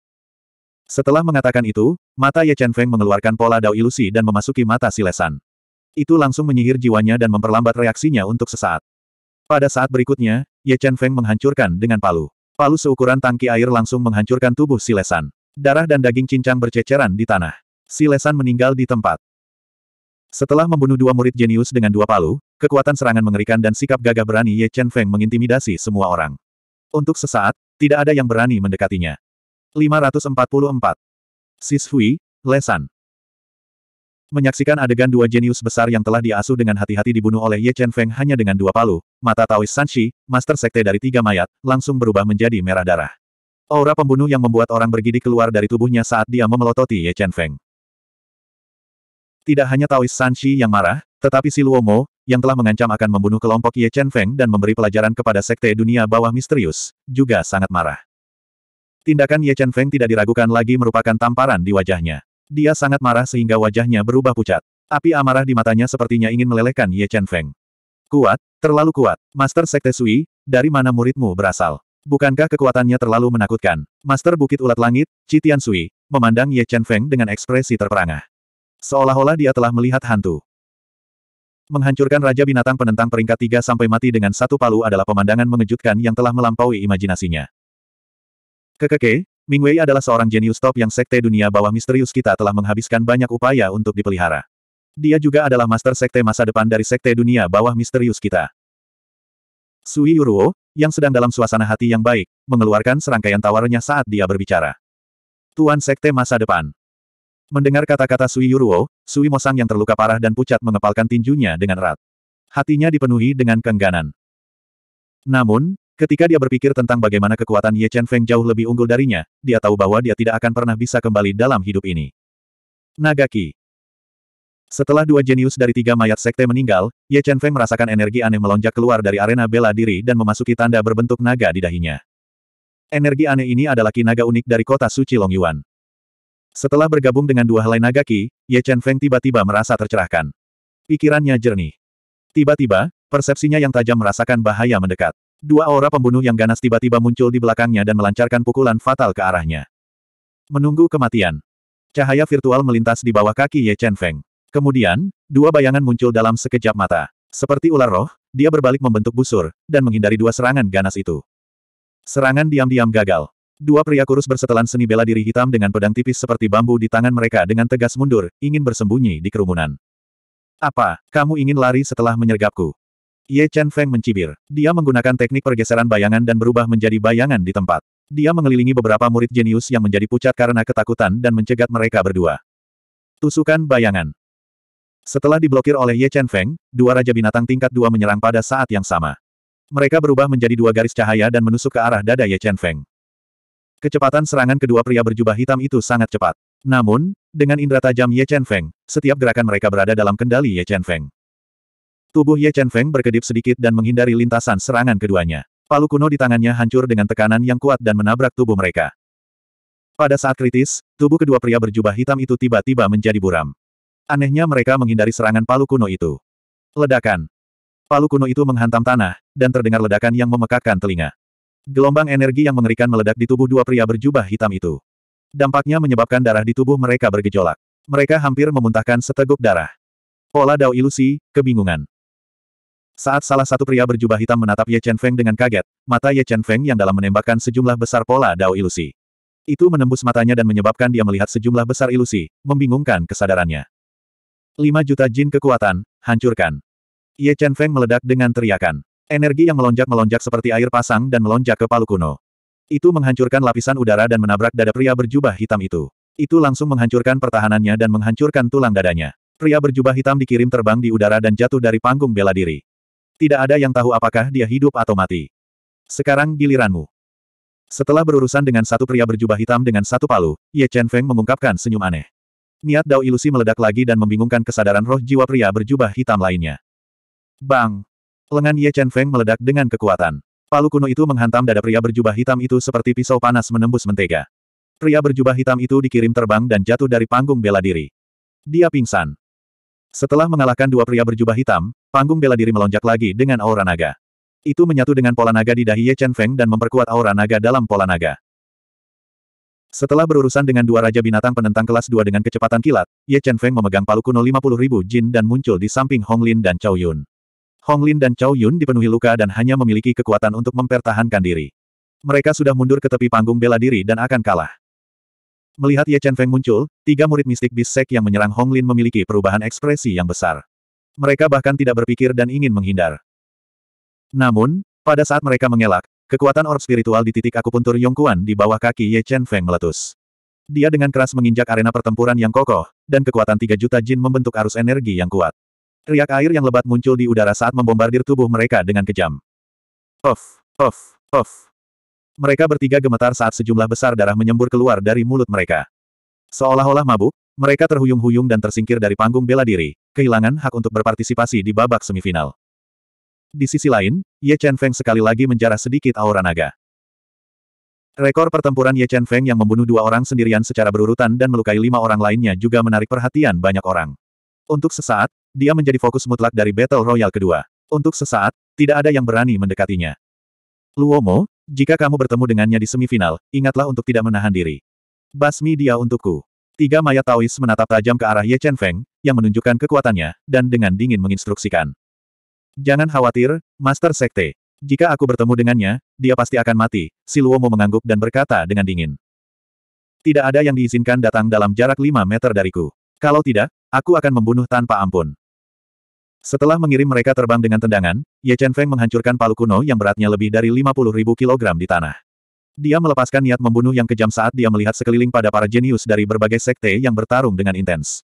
Setelah mengatakan itu, mata Ye Chen Feng mengeluarkan pola dao ilusi dan memasuki mata Silesan. Itu langsung menyihir jiwanya dan memperlambat reaksinya untuk sesaat. Pada saat berikutnya, Ye Chen Feng menghancurkan dengan palu. Palu seukuran tangki air langsung menghancurkan tubuh Silesan. Darah dan daging cincang berceceran di tanah. Silesan meninggal di tempat. Setelah membunuh dua murid jenius dengan dua palu, kekuatan serangan mengerikan dan sikap gagah berani Ye Chen Feng mengintimidasi semua orang. Untuk sesaat, tidak ada yang berani mendekatinya. 544. Sishui, Lesan Menyaksikan adegan dua jenius besar yang telah diasuh dengan hati-hati dibunuh oleh Ye Chen Feng hanya dengan dua palu, mata Taois Sanshi, master sekte dari tiga mayat, langsung berubah menjadi merah darah. Aura pembunuh yang membuat orang bergidik keluar dari tubuhnya saat dia memelototi Ye Chen Feng. Tidak hanya Taois Sanshi yang marah, tetapi si Luomo, yang telah mengancam akan membunuh kelompok Ye Chen Feng dan memberi pelajaran kepada sekte dunia bawah misterius, juga sangat marah. Tindakan Ye Chen Feng tidak diragukan lagi merupakan tamparan di wajahnya. Dia sangat marah sehingga wajahnya berubah pucat. Api amarah di matanya sepertinya ingin melelehkan Ye Chen Feng. Kuat, terlalu kuat. Master Sekte Sui, dari mana muridmu berasal? Bukankah kekuatannya terlalu menakutkan? Master Bukit Ulat Langit, Citian Sui, memandang Ye Chen Feng dengan ekspresi terperangah. Seolah-olah dia telah melihat hantu. Menghancurkan Raja Binatang penentang peringkat 3 sampai mati dengan satu palu adalah pemandangan mengejutkan yang telah melampaui imajinasinya. Kekeke, Wei adalah seorang jenius top yang sekte dunia bawah misterius kita telah menghabiskan banyak upaya untuk dipelihara. Dia juga adalah master sekte masa depan dari sekte dunia bawah misterius kita. Sui Yuruo, yang sedang dalam suasana hati yang baik, mengeluarkan serangkaian tawarnya saat dia berbicara. Tuan Sekte Masa Depan Mendengar kata-kata Sui Yuruo, Sui Mosang yang terluka parah dan pucat mengepalkan tinjunya dengan erat. Hatinya dipenuhi dengan kengganan. Namun, ketika dia berpikir tentang bagaimana kekuatan Ye Chen Feng jauh lebih unggul darinya, dia tahu bahwa dia tidak akan pernah bisa kembali dalam hidup ini. Nagaki Setelah dua jenius dari tiga mayat sekte meninggal, Ye Chen Feng merasakan energi aneh melonjak keluar dari arena bela diri dan memasuki tanda berbentuk naga di dahinya. Energi aneh ini adalah kinaga unik dari kota suci Longyuan. Setelah bergabung dengan dua helai naga Ki, Ye Chen Feng tiba-tiba merasa tercerahkan. Pikirannya jernih. Tiba-tiba, persepsinya yang tajam merasakan bahaya mendekat. Dua aura pembunuh yang ganas tiba-tiba muncul di belakangnya dan melancarkan pukulan fatal ke arahnya. Menunggu kematian. Cahaya virtual melintas di bawah kaki Ye Chen Feng. Kemudian, dua bayangan muncul dalam sekejap mata. Seperti ular roh, dia berbalik membentuk busur, dan menghindari dua serangan ganas itu. Serangan diam-diam gagal. Dua pria kurus bersetelan seni bela diri hitam dengan pedang tipis seperti bambu di tangan mereka dengan tegas mundur, ingin bersembunyi di kerumunan. Apa, kamu ingin lari setelah menyergapku? Ye Chen Feng mencibir. Dia menggunakan teknik pergeseran bayangan dan berubah menjadi bayangan di tempat. Dia mengelilingi beberapa murid jenius yang menjadi pucat karena ketakutan dan mencegat mereka berdua. Tusukan bayangan. Setelah diblokir oleh Ye Chen Feng, dua raja binatang tingkat dua menyerang pada saat yang sama. Mereka berubah menjadi dua garis cahaya dan menusuk ke arah dada Ye Chen Feng. Kecepatan serangan kedua pria berjubah hitam itu sangat cepat. Namun, dengan indera tajam Ye Chen Feng, setiap gerakan mereka berada dalam kendali Ye Chen Feng. Tubuh Ye Chen Feng berkedip sedikit dan menghindari lintasan serangan keduanya. Palu kuno di tangannya hancur dengan tekanan yang kuat dan menabrak tubuh mereka. Pada saat kritis, tubuh kedua pria berjubah hitam itu tiba-tiba menjadi buram. Anehnya mereka menghindari serangan palu kuno itu. Ledakan. Palu kuno itu menghantam tanah, dan terdengar ledakan yang memekakkan telinga. Gelombang energi yang mengerikan meledak di tubuh dua pria berjubah hitam itu. Dampaknya menyebabkan darah di tubuh mereka bergejolak. Mereka hampir memuntahkan seteguk darah. Pola Dao ilusi, kebingungan. Saat salah satu pria berjubah hitam menatap Ye Chen Feng dengan kaget, mata Ye Chen Feng yang dalam menembakkan sejumlah besar pola dao ilusi. Itu menembus matanya dan menyebabkan dia melihat sejumlah besar ilusi, membingungkan kesadarannya. 5 juta jin kekuatan, hancurkan. Ye Chen Feng meledak dengan teriakan. Energi yang melonjak-melonjak seperti air pasang dan melonjak ke palu kuno. Itu menghancurkan lapisan udara dan menabrak dada pria berjubah hitam itu. Itu langsung menghancurkan pertahanannya dan menghancurkan tulang dadanya. Pria berjubah hitam dikirim terbang di udara dan jatuh dari panggung bela diri. Tidak ada yang tahu apakah dia hidup atau mati. Sekarang giliranmu. Setelah berurusan dengan satu pria berjubah hitam dengan satu palu, Ye Chen Feng mengungkapkan senyum aneh. Niat Dao ilusi meledak lagi dan membingungkan kesadaran roh jiwa pria berjubah hitam lainnya. Bang! Lengan Ye Chen Feng meledak dengan kekuatan. Palu kuno itu menghantam dada pria berjubah hitam itu seperti pisau panas menembus mentega. Pria berjubah hitam itu dikirim terbang dan jatuh dari panggung bela diri. Dia pingsan. Setelah mengalahkan dua pria berjubah hitam, panggung bela diri melonjak lagi dengan aura naga. Itu menyatu dengan pola naga di dahi Ye Chen Feng dan memperkuat aura naga dalam pola naga. Setelah berurusan dengan dua raja binatang penentang kelas dua dengan kecepatan kilat, Ye Chen Feng memegang palu kuno 50.000 jin dan muncul di samping Hong Lin dan Chow Yun. Hong Lin dan Chao Yun dipenuhi luka dan hanya memiliki kekuatan untuk mempertahankan diri. Mereka sudah mundur ke tepi panggung bela diri dan akan kalah. Melihat Ye Chen Feng muncul, tiga murid mistik bis sek yang menyerang Hong Lin memiliki perubahan ekspresi yang besar. Mereka bahkan tidak berpikir dan ingin menghindar. Namun, pada saat mereka mengelak, kekuatan orb spiritual di titik akupuntur Yongkuan di bawah kaki Ye Chen Feng meletus. Dia dengan keras menginjak arena pertempuran yang kokoh, dan kekuatan tiga juta jin membentuk arus energi yang kuat. Riak air yang lebat muncul di udara saat membombardir tubuh mereka dengan kejam. Of, of, of. Mereka bertiga gemetar saat sejumlah besar darah menyembur keluar dari mulut mereka. Seolah-olah mabuk, mereka terhuyung-huyung dan tersingkir dari panggung bela diri, kehilangan hak untuk berpartisipasi di babak semifinal. Di sisi lain, Ye Chen Feng sekali lagi menjarah sedikit aura naga. Rekor pertempuran Ye Chen Feng yang membunuh dua orang sendirian secara berurutan dan melukai lima orang lainnya juga menarik perhatian banyak orang. Untuk sesaat, dia menjadi fokus mutlak dari Battle Royal kedua. Untuk sesaat, tidak ada yang berani mendekatinya. Luomo, jika kamu bertemu dengannya di semifinal, ingatlah untuk tidak menahan diri. Basmi dia untukku. Tiga mayat Taois menatap tajam ke arah Ye Chen Feng, yang menunjukkan kekuatannya, dan dengan dingin menginstruksikan. Jangan khawatir, Master Sekte. Jika aku bertemu dengannya, dia pasti akan mati, si Luomo mengangguk dan berkata dengan dingin. Tidak ada yang diizinkan datang dalam jarak 5 meter dariku. Kalau tidak, Aku akan membunuh tanpa ampun. Setelah mengirim mereka terbang dengan tendangan, Ye Chen Feng menghancurkan palu kuno yang beratnya lebih dari 50 ribu kilogram di tanah. Dia melepaskan niat membunuh yang kejam saat dia melihat sekeliling pada para jenius dari berbagai sekte yang bertarung dengan intens.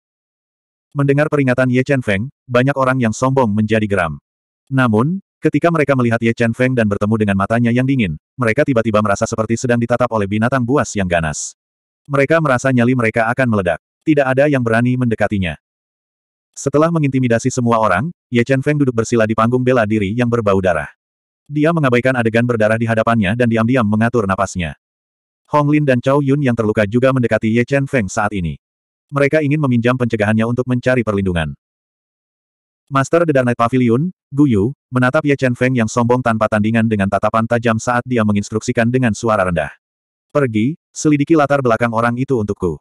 Mendengar peringatan Ye Chen Feng, banyak orang yang sombong menjadi geram. Namun, Ketika mereka melihat Ye Chen Feng dan bertemu dengan matanya yang dingin, mereka tiba-tiba merasa seperti sedang ditatap oleh binatang buas yang ganas. Mereka merasa nyali mereka akan meledak tidak ada yang berani mendekatinya. Setelah mengintimidasi semua orang, Ye Chen Feng duduk bersila di panggung bela diri yang berbau darah. Dia mengabaikan adegan berdarah di hadapannya dan diam-diam mengatur napasnya. Hong Lin dan Chao Yun yang terluka juga mendekati Ye Chen Feng saat ini. Mereka ingin meminjam pencegahannya untuk mencari perlindungan. Master The Dark Knight Pavilion, Gu Yu, menatap Ye Chen Feng yang sombong tanpa tandingan dengan tatapan tajam saat dia menginstruksikan dengan suara rendah. Pergi, selidiki latar belakang orang itu untukku.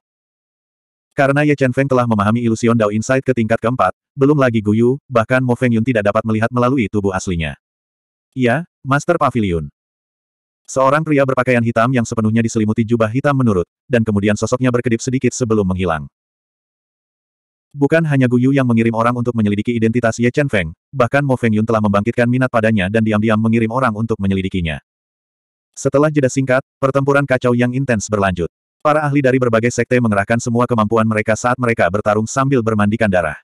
Karena Ye Chen Feng telah memahami ilusion Dao Insight ke tingkat keempat, belum lagi Guyu, bahkan Mo Feng Yun tidak dapat melihat melalui tubuh aslinya. Ya, Master Pavilion. Seorang pria berpakaian hitam yang sepenuhnya diselimuti jubah hitam menurut, dan kemudian sosoknya berkedip sedikit sebelum menghilang. Bukan hanya Guyu yang mengirim orang untuk menyelidiki identitas Ye Chen Feng, bahkan Mo Feng Yun telah membangkitkan minat padanya dan diam-diam mengirim orang untuk menyelidikinya. Setelah jeda singkat, pertempuran kacau yang intens berlanjut. Para ahli dari berbagai sekte mengerahkan semua kemampuan mereka saat mereka bertarung sambil bermandikan darah.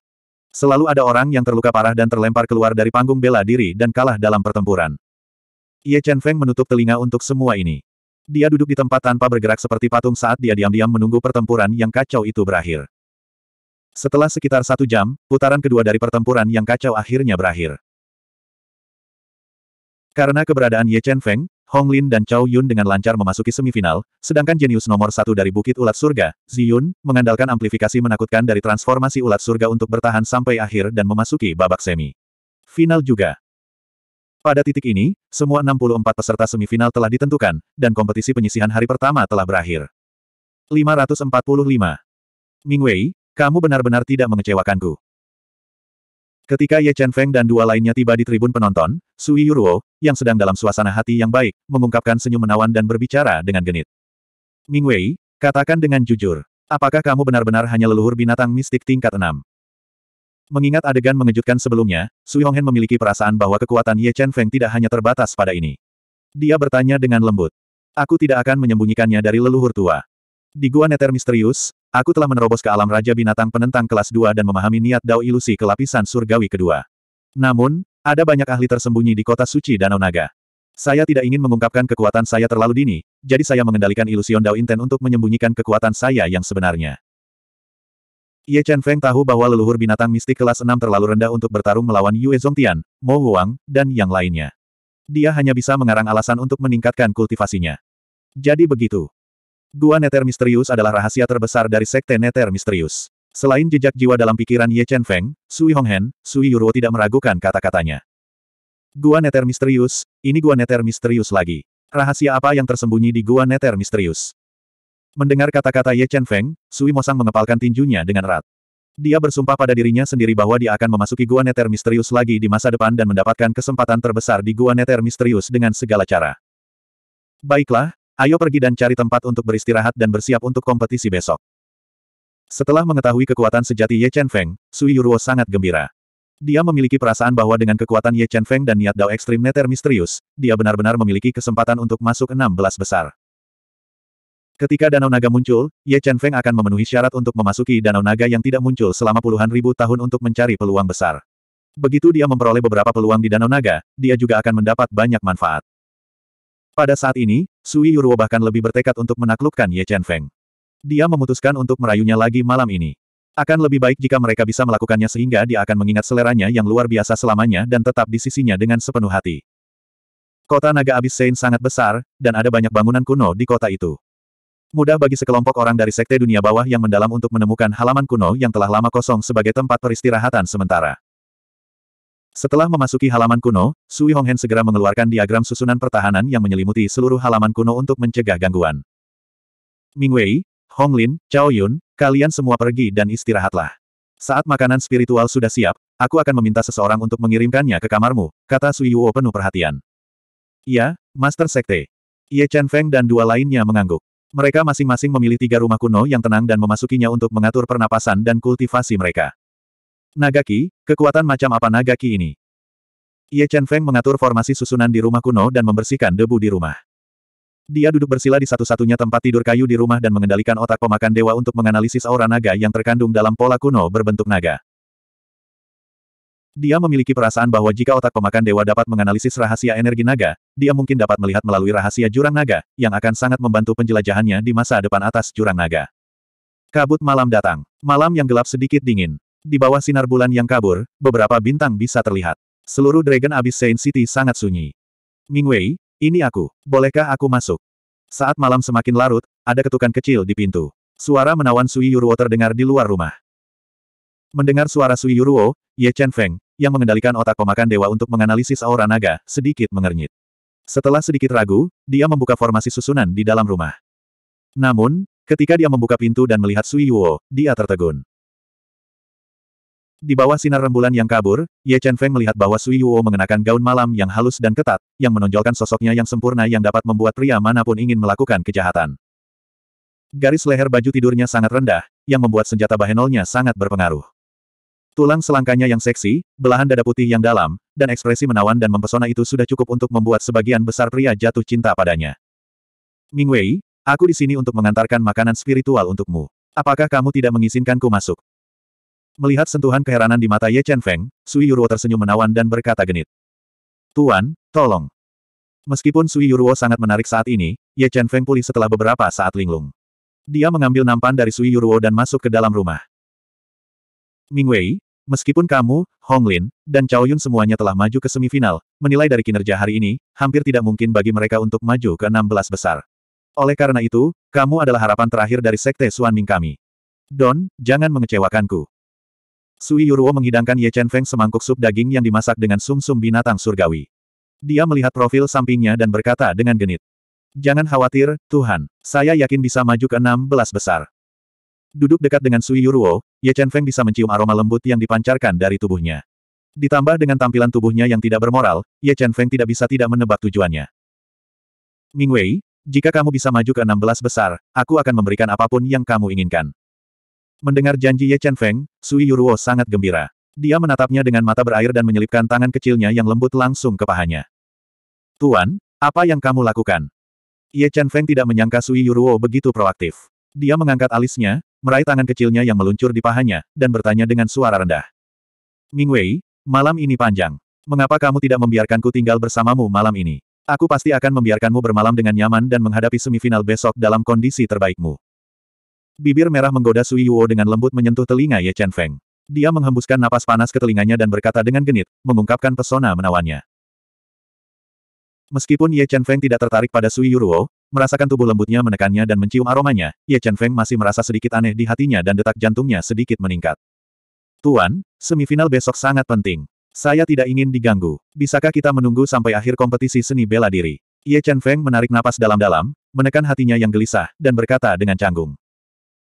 Selalu ada orang yang terluka parah dan terlempar keluar dari panggung bela diri dan kalah dalam pertempuran. Ye Chen Feng menutup telinga untuk semua ini. Dia duduk di tempat tanpa bergerak seperti patung saat dia diam-diam menunggu pertempuran yang kacau itu berakhir. Setelah sekitar satu jam, putaran kedua dari pertempuran yang kacau akhirnya berakhir. Karena keberadaan Ye Chen Feng, Hong Lin dan Chow Yun dengan lancar memasuki semifinal, sedangkan jenius nomor satu dari Bukit Ulat Surga, Zi Yun, mengandalkan amplifikasi menakutkan dari transformasi ulat surga untuk bertahan sampai akhir dan memasuki babak semi. Final juga. Pada titik ini, semua 64 peserta semifinal telah ditentukan, dan kompetisi penyisihan hari pertama telah berakhir. 545. Wei, kamu benar-benar tidak mengecewakanku. Ketika Ye Chen Feng dan dua lainnya tiba di tribun penonton, Sui Yuruo, yang sedang dalam suasana hati yang baik, mengungkapkan senyum menawan dan berbicara dengan genit. Ming Wei, katakan dengan jujur, apakah kamu benar-benar hanya leluhur binatang mistik tingkat 6? Mengingat adegan mengejutkan sebelumnya, Sui Honghen memiliki perasaan bahwa kekuatan Ye Chen Feng tidak hanya terbatas pada ini. Dia bertanya dengan lembut. Aku tidak akan menyembunyikannya dari leluhur tua. Di Gua Neter Misterius, Aku telah menerobos ke alam Raja Binatang Penentang kelas 2 dan memahami niat Dao Ilusi ke lapisan surgawi kedua. Namun, ada banyak ahli tersembunyi di kota suci Danau Naga. Saya tidak ingin mengungkapkan kekuatan saya terlalu dini, jadi saya mengendalikan ilusion Dao Inten untuk menyembunyikan kekuatan saya yang sebenarnya. Ye Chen Feng tahu bahwa leluhur binatang mistik kelas 6 terlalu rendah untuk bertarung melawan Yue Zongtian, Mo Huang, dan yang lainnya. Dia hanya bisa mengarang alasan untuk meningkatkan kultivasinya. Jadi begitu. Gua neter misterius adalah rahasia terbesar dari sekte neter misterius. Selain jejak jiwa dalam pikiran Ye Chen Feng, Sui Honghen, Sui Yuruo tidak meragukan kata-katanya. Gua neter misterius, ini gua neter misterius lagi. Rahasia apa yang tersembunyi di gua neter misterius? Mendengar kata-kata Ye Chen Feng, Sui Mosang mengepalkan tinjunya dengan erat. Dia bersumpah pada dirinya sendiri bahwa dia akan memasuki gua neter misterius lagi di masa depan dan mendapatkan kesempatan terbesar di gua neter misterius dengan segala cara. Baiklah, Ayo pergi dan cari tempat untuk beristirahat dan bersiap untuk kompetisi besok. Setelah mengetahui kekuatan sejati Ye Chen Feng, Sui Yuruo sangat gembira. Dia memiliki perasaan bahwa dengan kekuatan Ye Chen Feng dan niat Dao Ekstrim Nether Misterius, dia benar-benar memiliki kesempatan untuk masuk 16 besar. Ketika Danau Naga muncul, Ye Chen Feng akan memenuhi syarat untuk memasuki Danau Naga yang tidak muncul selama puluhan ribu tahun untuk mencari peluang besar. Begitu dia memperoleh beberapa peluang di Danau Naga, dia juga akan mendapat banyak manfaat. Pada saat ini, Sui Yuruo bahkan lebih bertekad untuk menaklukkan Ye Chen Feng. Dia memutuskan untuk merayunya lagi malam ini. Akan lebih baik jika mereka bisa melakukannya sehingga dia akan mengingat seleranya yang luar biasa selamanya dan tetap di sisinya dengan sepenuh hati. Kota Naga Abis Sein sangat besar, dan ada banyak bangunan kuno di kota itu. Mudah bagi sekelompok orang dari Sekte Dunia Bawah yang mendalam untuk menemukan halaman kuno yang telah lama kosong sebagai tempat peristirahatan sementara. Setelah memasuki halaman kuno, Sui Honghen segera mengeluarkan diagram susunan pertahanan yang menyelimuti seluruh halaman kuno untuk mencegah gangguan. Ming Wei, Hong Lin, Chao Yun, kalian semua pergi dan istirahatlah. Saat makanan spiritual sudah siap, aku akan meminta seseorang untuk mengirimkannya ke kamarmu, kata Sui Yuo penuh perhatian. Iya, Master Sekte. Ye Chen Feng dan dua lainnya mengangguk. Mereka masing-masing memilih tiga rumah kuno yang tenang dan memasukinya untuk mengatur pernapasan dan kultivasi mereka. Nagaki, kekuatan macam apa Nagaki ini? Ye Chen Feng mengatur formasi susunan di rumah kuno dan membersihkan debu di rumah. Dia duduk bersila di satu-satunya tempat tidur kayu di rumah dan mengendalikan otak pemakan dewa untuk menganalisis aura naga yang terkandung dalam pola kuno berbentuk naga. Dia memiliki perasaan bahwa jika otak pemakan dewa dapat menganalisis rahasia energi naga, dia mungkin dapat melihat melalui rahasia jurang naga, yang akan sangat membantu penjelajahannya di masa depan atas jurang naga. Kabut malam datang. Malam yang gelap sedikit dingin. Di bawah sinar bulan yang kabur, beberapa bintang bisa terlihat. Seluruh Dragon Abyss Saint City sangat sunyi. Ming Wei, ini aku. Bolehkah aku masuk? Saat malam semakin larut, ada ketukan kecil di pintu. Suara menawan Sui Yuruo terdengar di luar rumah. Mendengar suara Sui Yuruo, Ye Chen Feng, yang mengendalikan otak pemakan dewa untuk menganalisis aura naga, sedikit mengernyit. Setelah sedikit ragu, dia membuka formasi susunan di dalam rumah. Namun, ketika dia membuka pintu dan melihat Sui Yuo, dia tertegun. Di bawah sinar rembulan yang kabur, Ye Chen Feng melihat bahwa Sui Yuo mengenakan gaun malam yang halus dan ketat, yang menonjolkan sosoknya yang sempurna yang dapat membuat pria manapun ingin melakukan kejahatan. Garis leher baju tidurnya sangat rendah, yang membuat senjata bahenolnya sangat berpengaruh. Tulang selangkanya yang seksi, belahan dada putih yang dalam, dan ekspresi menawan dan mempesona itu sudah cukup untuk membuat sebagian besar pria jatuh cinta padanya. Ming Wei, aku di sini untuk mengantarkan makanan spiritual untukmu. Apakah kamu tidak mengizinkanku masuk? Melihat sentuhan keheranan di mata Ye Chen Feng, Sui Yuruo tersenyum menawan dan berkata genit. Tuan, tolong. Meskipun Sui Yuruo sangat menarik saat ini, Ye Chen Feng pulih setelah beberapa saat linglung. Dia mengambil nampan dari Sui Yuruo dan masuk ke dalam rumah. Ming Wei, meskipun kamu, Hong Lin, dan Cao Yun semuanya telah maju ke semifinal, menilai dari kinerja hari ini, hampir tidak mungkin bagi mereka untuk maju ke 16 besar. Oleh karena itu, kamu adalah harapan terakhir dari Sekte Suan Ming kami. Don, jangan mengecewakanku. Sui Yuruo menghidangkan Ye Chen Feng semangkuk sup daging yang dimasak dengan sumsum -sum binatang surgawi. Dia melihat profil sampingnya dan berkata dengan genit. Jangan khawatir, Tuhan. Saya yakin bisa maju ke enam belas besar. Duduk dekat dengan Sui Yuruo, Ye Chen Feng bisa mencium aroma lembut yang dipancarkan dari tubuhnya. Ditambah dengan tampilan tubuhnya yang tidak bermoral, Ye Chen Feng tidak bisa tidak menebak tujuannya. Ming Wei, jika kamu bisa maju ke enam belas besar, aku akan memberikan apapun yang kamu inginkan. Mendengar janji Ye Chen Feng, Sui Yuruo sangat gembira. Dia menatapnya dengan mata berair dan menyelipkan tangan kecilnya yang lembut langsung ke pahanya. Tuan, apa yang kamu lakukan? Ye Chen Feng tidak menyangka Sui Yuruo begitu proaktif. Dia mengangkat alisnya, meraih tangan kecilnya yang meluncur di pahanya, dan bertanya dengan suara rendah. Ming Wei, malam ini panjang. Mengapa kamu tidak membiarkanku tinggal bersamamu malam ini? Aku pasti akan membiarkanmu bermalam dengan nyaman dan menghadapi semifinal besok dalam kondisi terbaikmu. Bibir merah menggoda Sui Yuo dengan lembut menyentuh telinga Ye Chen Feng. Dia menghembuskan napas panas ke telinganya dan berkata dengan genit, mengungkapkan pesona menawannya. Meskipun Ye Chen Feng tidak tertarik pada Sui Yuo, merasakan tubuh lembutnya menekannya dan mencium aromanya, Ye Chen Feng masih merasa sedikit aneh di hatinya dan detak jantungnya sedikit meningkat. Tuan, semifinal besok sangat penting. Saya tidak ingin diganggu. Bisakah kita menunggu sampai akhir kompetisi seni bela diri? Ye Chen Feng menarik napas dalam-dalam, menekan hatinya yang gelisah, dan berkata dengan canggung.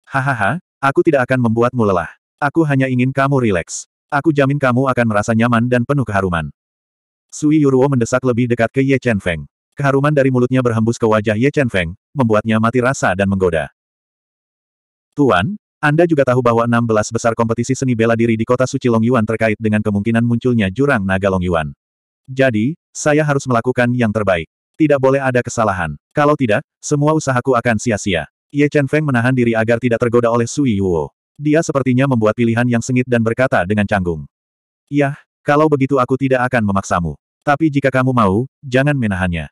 Hahaha, aku tidak akan membuatmu lelah. Aku hanya ingin kamu rileks. Aku jamin kamu akan merasa nyaman dan penuh keharuman. Sui Yuruo mendesak lebih dekat ke Ye Chen Feng. Keharuman dari mulutnya berhembus ke wajah Ye Chen Feng, membuatnya mati rasa dan menggoda. Tuan, Anda juga tahu bahwa 16 besar kompetisi seni bela diri di kota suci Long Yuan terkait dengan kemungkinan munculnya jurang naga Long Yuan. Jadi, saya harus melakukan yang terbaik. Tidak boleh ada kesalahan. Kalau tidak, semua usahaku akan sia-sia. Ye Chen Feng menahan diri agar tidak tergoda oleh Sui Yuo. Dia sepertinya membuat pilihan yang sengit dan berkata dengan canggung. Yah, kalau begitu aku tidak akan memaksamu. Tapi jika kamu mau, jangan menahannya.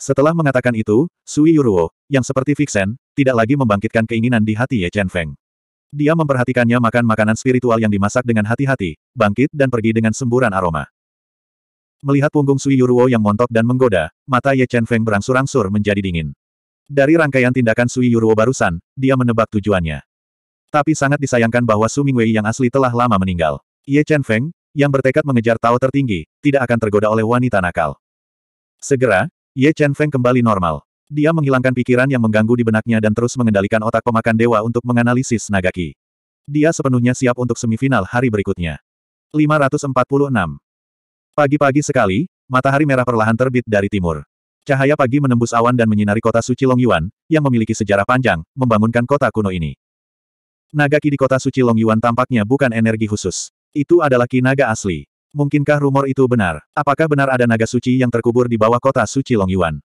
Setelah mengatakan itu, Sui Yuruo, yang seperti Vixen, tidak lagi membangkitkan keinginan di hati Ye Chen Feng. Dia memperhatikannya makan makanan spiritual yang dimasak dengan hati-hati, bangkit dan pergi dengan semburan aroma. Melihat punggung Sui Yuruo yang montok dan menggoda, mata Ye Chen Feng berangsur-angsur menjadi dingin. Dari rangkaian tindakan Sui Yuruo barusan, dia menebak tujuannya. Tapi sangat disayangkan bahwa Su Mingwei yang asli telah lama meninggal. Ye Chen Feng, yang bertekad mengejar Tao tertinggi, tidak akan tergoda oleh wanita nakal. Segera, Ye Chen Feng kembali normal. Dia menghilangkan pikiran yang mengganggu di benaknya dan terus mengendalikan otak pemakan dewa untuk menganalisis Nagaki. Dia sepenuhnya siap untuk semifinal hari berikutnya. 546. Pagi-pagi sekali, matahari merah perlahan terbit dari timur. Cahaya pagi menembus awan dan menyinari kota suci Longyuan, yang memiliki sejarah panjang, membangunkan kota kuno ini. Naga ki di kota suci Longyuan tampaknya bukan energi khusus. Itu adalah ki naga asli. Mungkinkah rumor itu benar? Apakah benar ada naga suci yang terkubur di bawah kota suci Longyuan?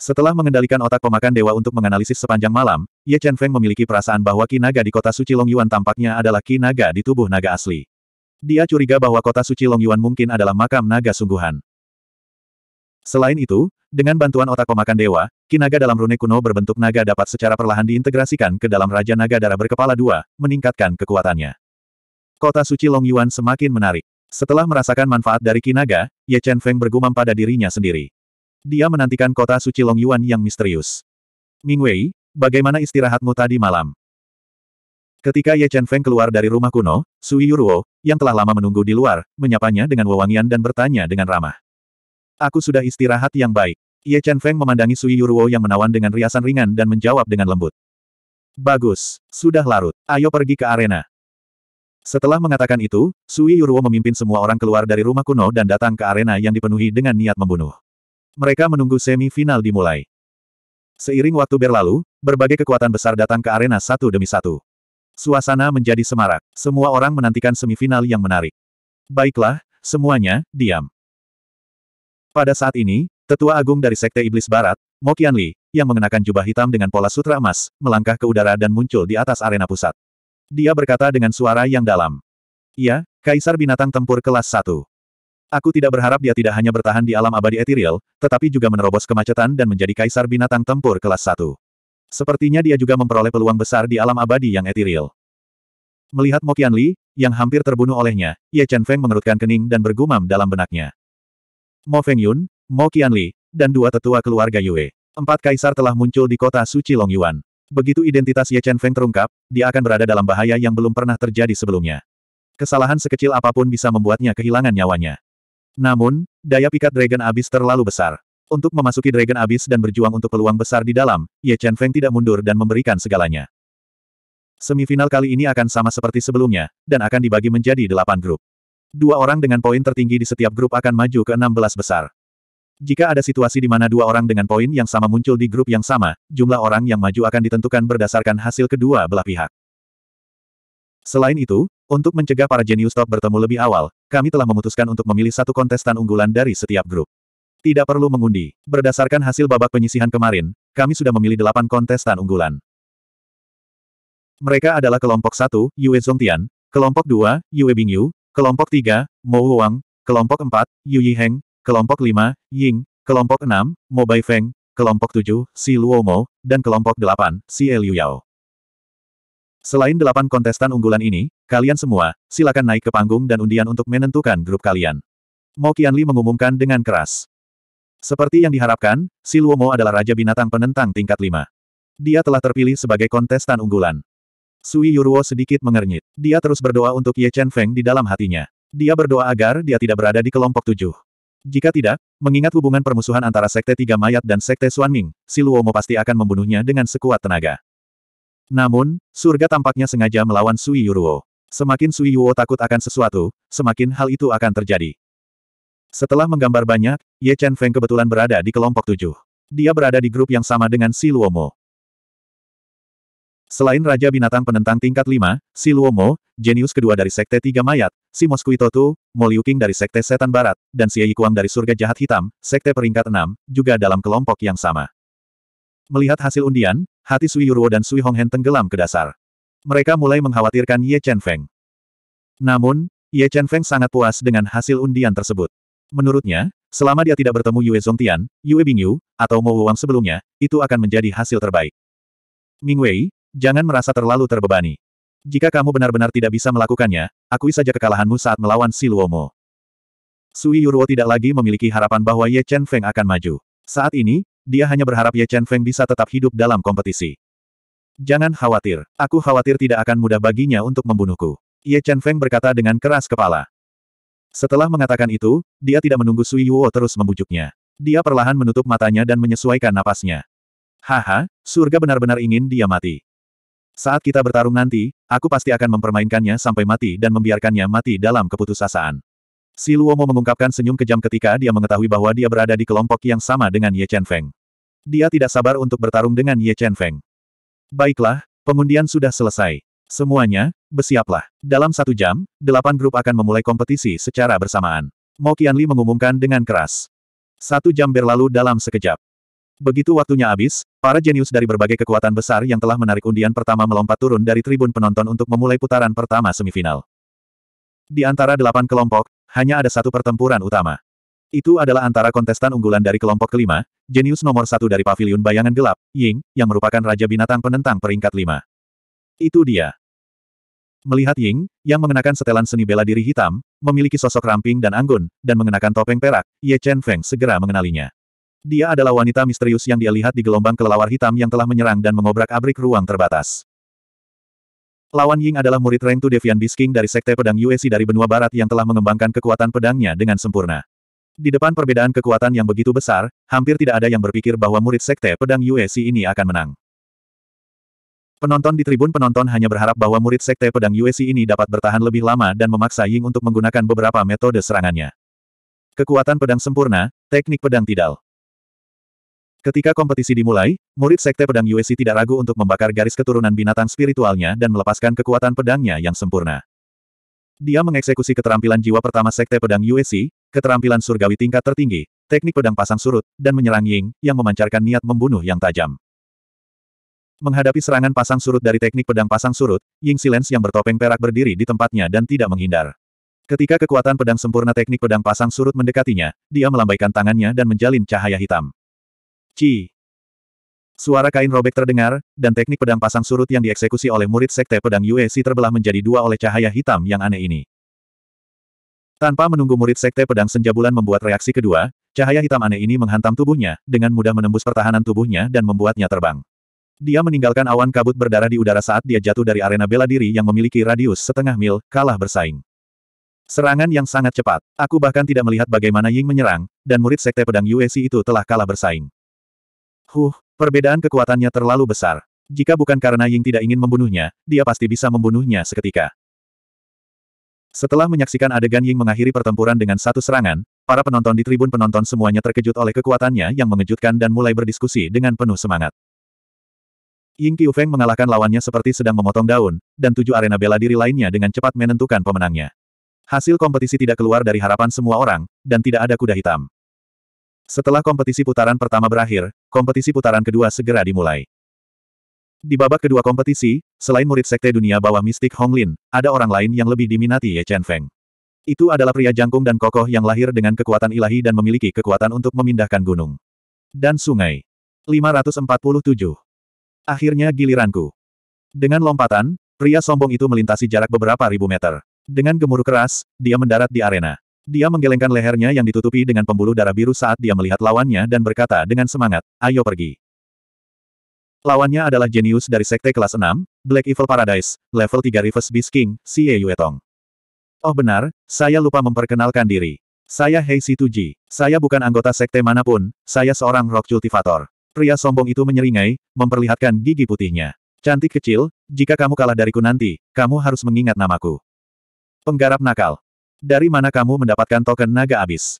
Setelah mengendalikan otak pemakan dewa untuk menganalisis sepanjang malam, Ye Chen Feng memiliki perasaan bahwa ki naga di kota suci Longyuan tampaknya adalah ki naga di tubuh naga asli. Dia curiga bahwa kota suci Longyuan mungkin adalah makam naga sungguhan. Selain itu, dengan bantuan otak pemakan dewa, kinaga dalam rune kuno berbentuk naga dapat secara perlahan diintegrasikan ke dalam Raja Naga Darah berkepala dua, meningkatkan kekuatannya. Kota suci Long Yuan semakin menarik. Setelah merasakan manfaat dari kinaga, Ye Chen Feng bergumam pada dirinya sendiri. Dia menantikan kota suci Long Yuan yang misterius. Ming Wei, bagaimana istirahatmu tadi malam? Ketika Ye Chen Feng keluar dari rumah kuno, Sui Yuruo, yang telah lama menunggu di luar, menyapanya dengan wewangian dan bertanya dengan ramah. Aku sudah istirahat yang baik. Ye Chen Feng memandangi Sui Yuruo yang menawan dengan riasan ringan dan menjawab dengan lembut. Bagus, sudah larut. Ayo pergi ke arena. Setelah mengatakan itu, Sui Yuruo memimpin semua orang keluar dari rumah kuno dan datang ke arena yang dipenuhi dengan niat membunuh. Mereka menunggu semifinal dimulai. Seiring waktu berlalu, berbagai kekuatan besar datang ke arena satu demi satu. Suasana menjadi semarak. Semua orang menantikan semifinal yang menarik. Baiklah, semuanya, diam. Pada saat ini, tetua agung dari Sekte Iblis Barat, Mo Qianli, yang mengenakan jubah hitam dengan pola sutra emas, melangkah ke udara dan muncul di atas arena pusat. Dia berkata dengan suara yang dalam. Iya, Kaisar Binatang Tempur Kelas 1. Aku tidak berharap dia tidak hanya bertahan di alam abadi etiril, tetapi juga menerobos kemacetan dan menjadi Kaisar Binatang Tempur Kelas 1. Sepertinya dia juga memperoleh peluang besar di alam abadi yang etiril. Melihat Mo Qianli, yang hampir terbunuh olehnya, Ye Chen Feng mengerutkan kening dan bergumam dalam benaknya. Mo Yun, Mo Qianli, dan dua tetua keluarga Yue. Empat kaisar telah muncul di kota suci Long Yuan. Begitu identitas Ye Chen Feng terungkap, dia akan berada dalam bahaya yang belum pernah terjadi sebelumnya. Kesalahan sekecil apapun bisa membuatnya kehilangan nyawanya. Namun, daya pikat Dragon Abyss terlalu besar. Untuk memasuki Dragon Abyss dan berjuang untuk peluang besar di dalam, Ye Chen Feng tidak mundur dan memberikan segalanya. Semifinal kali ini akan sama seperti sebelumnya, dan akan dibagi menjadi delapan grup. Dua orang dengan poin tertinggi di setiap grup akan maju ke 16 besar. Jika ada situasi di mana dua orang dengan poin yang sama muncul di grup yang sama, jumlah orang yang maju akan ditentukan berdasarkan hasil kedua belah pihak. Selain itu, untuk mencegah para jenius top bertemu lebih awal, kami telah memutuskan untuk memilih satu kontestan unggulan dari setiap grup. Tidak perlu mengundi. Berdasarkan hasil babak penyisihan kemarin, kami sudah memilih delapan kontestan unggulan. Mereka adalah kelompok satu, Yue Zhongtian, kelompok dua, Yue Bingyu, Kelompok 3, Mo Wang, Kelompok 4, Yu Yiheng, Kelompok 5, Ying, Kelompok 6, Mo Bai Feng, Kelompok 7, Si Luo Mo, dan Kelompok 8, Si Liu Yao. Selain delapan kontestan unggulan ini, kalian semua, silakan naik ke panggung dan undian untuk menentukan grup kalian. Mo Qianli mengumumkan dengan keras. Seperti yang diharapkan, Si Luo Mo adalah Raja Binatang Penentang tingkat lima. Dia telah terpilih sebagai kontestan unggulan. Sui Yuruo sedikit mengernyit. Dia terus berdoa untuk Ye Chen Feng di dalam hatinya. Dia berdoa agar dia tidak berada di kelompok tujuh. Jika tidak, mengingat hubungan permusuhan antara Sekte Tiga Mayat dan Sekte Xuanming, si Luomo pasti akan membunuhnya dengan sekuat tenaga. Namun, surga tampaknya sengaja melawan Sui Yuruo. Semakin Sui Yuo takut akan sesuatu, semakin hal itu akan terjadi. Setelah menggambar banyak, Ye Chen Feng kebetulan berada di kelompok tujuh. Dia berada di grup yang sama dengan si Luomo. Selain Raja Binatang Penentang tingkat 5, si Luomo, jenius kedua dari Sekte Tiga Mayat, si Moskuitotu, Mo Liu King dari Sekte Setan Barat, dan si Yi dari Surga Jahat Hitam, Sekte peringkat 6, juga dalam kelompok yang sama. Melihat hasil undian, hati Sui Yuruo dan Sui Honghen tenggelam ke dasar. Mereka mulai mengkhawatirkan Ye Chen Feng. Namun, Ye Chen Feng sangat puas dengan hasil undian tersebut. Menurutnya, selama dia tidak bertemu Yue Zongtian, Yue Bingyu, atau Mo Wang sebelumnya, itu akan menjadi hasil terbaik. Ming Wei, Jangan merasa terlalu terbebani. Jika kamu benar-benar tidak bisa melakukannya, akui saja kekalahanmu saat melawan si Luomo. Sui Yurwo tidak lagi memiliki harapan bahwa Ye Chen Feng akan maju. Saat ini, dia hanya berharap Ye Chen Feng bisa tetap hidup dalam kompetisi. Jangan khawatir, aku khawatir tidak akan mudah baginya untuk membunuhku. Ye Chen Feng berkata dengan keras kepala. Setelah mengatakan itu, dia tidak menunggu Sui Yuo terus membujuknya. Dia perlahan menutup matanya dan menyesuaikan napasnya. Haha, surga benar-benar ingin dia mati. Saat kita bertarung nanti, aku pasti akan mempermainkannya sampai mati dan membiarkannya mati dalam keputusasaan. Si Luomo mengungkapkan senyum kejam ketika dia mengetahui bahwa dia berada di kelompok yang sama dengan Ye Chen Feng. Dia tidak sabar untuk bertarung dengan Ye Chen Feng. Baiklah, pengundian sudah selesai. Semuanya, bersiaplah. Dalam satu jam, delapan grup akan memulai kompetisi secara bersamaan. Mo Qianli mengumumkan dengan keras. Satu jam berlalu dalam sekejap. Begitu waktunya habis, para jenius dari berbagai kekuatan besar yang telah menarik undian pertama melompat turun dari tribun penonton untuk memulai putaran pertama semifinal. Di antara delapan kelompok, hanya ada satu pertempuran utama. Itu adalah antara kontestan unggulan dari kelompok kelima, jenius nomor satu dari paviliun bayangan gelap, Ying, yang merupakan raja binatang penentang peringkat lima. Itu dia. Melihat Ying, yang mengenakan setelan seni bela diri hitam, memiliki sosok ramping dan anggun, dan mengenakan topeng perak, Ye Chen Feng segera mengenalinya. Dia adalah wanita misterius yang dia lihat di gelombang kelelawar hitam yang telah menyerang dan mengobrak-abrik ruang terbatas. Lawan Ying adalah murid Reng Devian Bisking dari Sekte Pedang Yuesi dari benua barat yang telah mengembangkan kekuatan pedangnya dengan sempurna. Di depan perbedaan kekuatan yang begitu besar, hampir tidak ada yang berpikir bahwa murid Sekte Pedang Yuesi ini akan menang. Penonton di tribun penonton hanya berharap bahwa murid Sekte Pedang Yuesi ini dapat bertahan lebih lama dan memaksa Ying untuk menggunakan beberapa metode serangannya. Kekuatan pedang sempurna, teknik pedang tidal. Ketika kompetisi dimulai, murid Sekte Pedang USC tidak ragu untuk membakar garis keturunan binatang spiritualnya dan melepaskan kekuatan pedangnya yang sempurna. Dia mengeksekusi keterampilan jiwa pertama Sekte Pedang USC, keterampilan surgawi tingkat tertinggi, teknik pedang pasang surut, dan menyerang Ying, yang memancarkan niat membunuh yang tajam. Menghadapi serangan pasang surut dari teknik pedang pasang surut, Ying Silence yang bertopeng perak berdiri di tempatnya dan tidak menghindar. Ketika kekuatan pedang sempurna teknik pedang pasang surut mendekatinya, dia melambaikan tangannya dan menjalin cahaya hitam. Ci. Suara kain robek terdengar, dan teknik pedang pasang surut yang dieksekusi oleh murid sekte pedang UEC terbelah menjadi dua oleh cahaya hitam yang aneh ini. Tanpa menunggu murid sekte pedang senja bulan membuat reaksi kedua, cahaya hitam aneh ini menghantam tubuhnya, dengan mudah menembus pertahanan tubuhnya dan membuatnya terbang. Dia meninggalkan awan kabut berdarah di udara saat dia jatuh dari arena bela diri yang memiliki radius setengah mil, kalah bersaing. Serangan yang sangat cepat. Aku bahkan tidak melihat bagaimana Ying menyerang, dan murid sekte pedang UEC itu telah kalah bersaing. Huh, perbedaan kekuatannya terlalu besar. Jika bukan karena Ying tidak ingin membunuhnya, dia pasti bisa membunuhnya seketika. Setelah menyaksikan adegan Ying mengakhiri pertempuran dengan satu serangan, para penonton di tribun penonton semuanya terkejut oleh kekuatannya yang mengejutkan dan mulai berdiskusi dengan penuh semangat. Ying Qiufeng mengalahkan lawannya seperti sedang memotong daun, dan tujuh arena bela diri lainnya dengan cepat menentukan pemenangnya. Hasil kompetisi tidak keluar dari harapan semua orang, dan tidak ada kuda hitam. Setelah kompetisi putaran pertama berakhir, kompetisi putaran kedua segera dimulai. Di babak kedua kompetisi, selain murid sekte dunia bawah mistik Honglin, ada orang lain yang lebih diminati Ye Chen Feng. Itu adalah pria jangkung dan kokoh yang lahir dengan kekuatan ilahi dan memiliki kekuatan untuk memindahkan gunung. Dan sungai. 547. Akhirnya giliranku. Dengan lompatan, pria sombong itu melintasi jarak beberapa ribu meter. Dengan gemuruh keras, dia mendarat di arena. Dia menggelengkan lehernya yang ditutupi dengan pembuluh darah biru saat dia melihat lawannya dan berkata dengan semangat, ayo pergi. Lawannya adalah jenius dari Sekte Kelas 6, Black Evil Paradise, level 3 Reverse Beast King, Xie Yuetong. Oh benar, saya lupa memperkenalkan diri. Saya Hei Situji. Saya bukan anggota sekte manapun, saya seorang rock cultivator. Pria sombong itu menyeringai, memperlihatkan gigi putihnya. Cantik kecil, jika kamu kalah dariku nanti, kamu harus mengingat namaku. Penggarap nakal. Dari mana kamu mendapatkan token naga abis?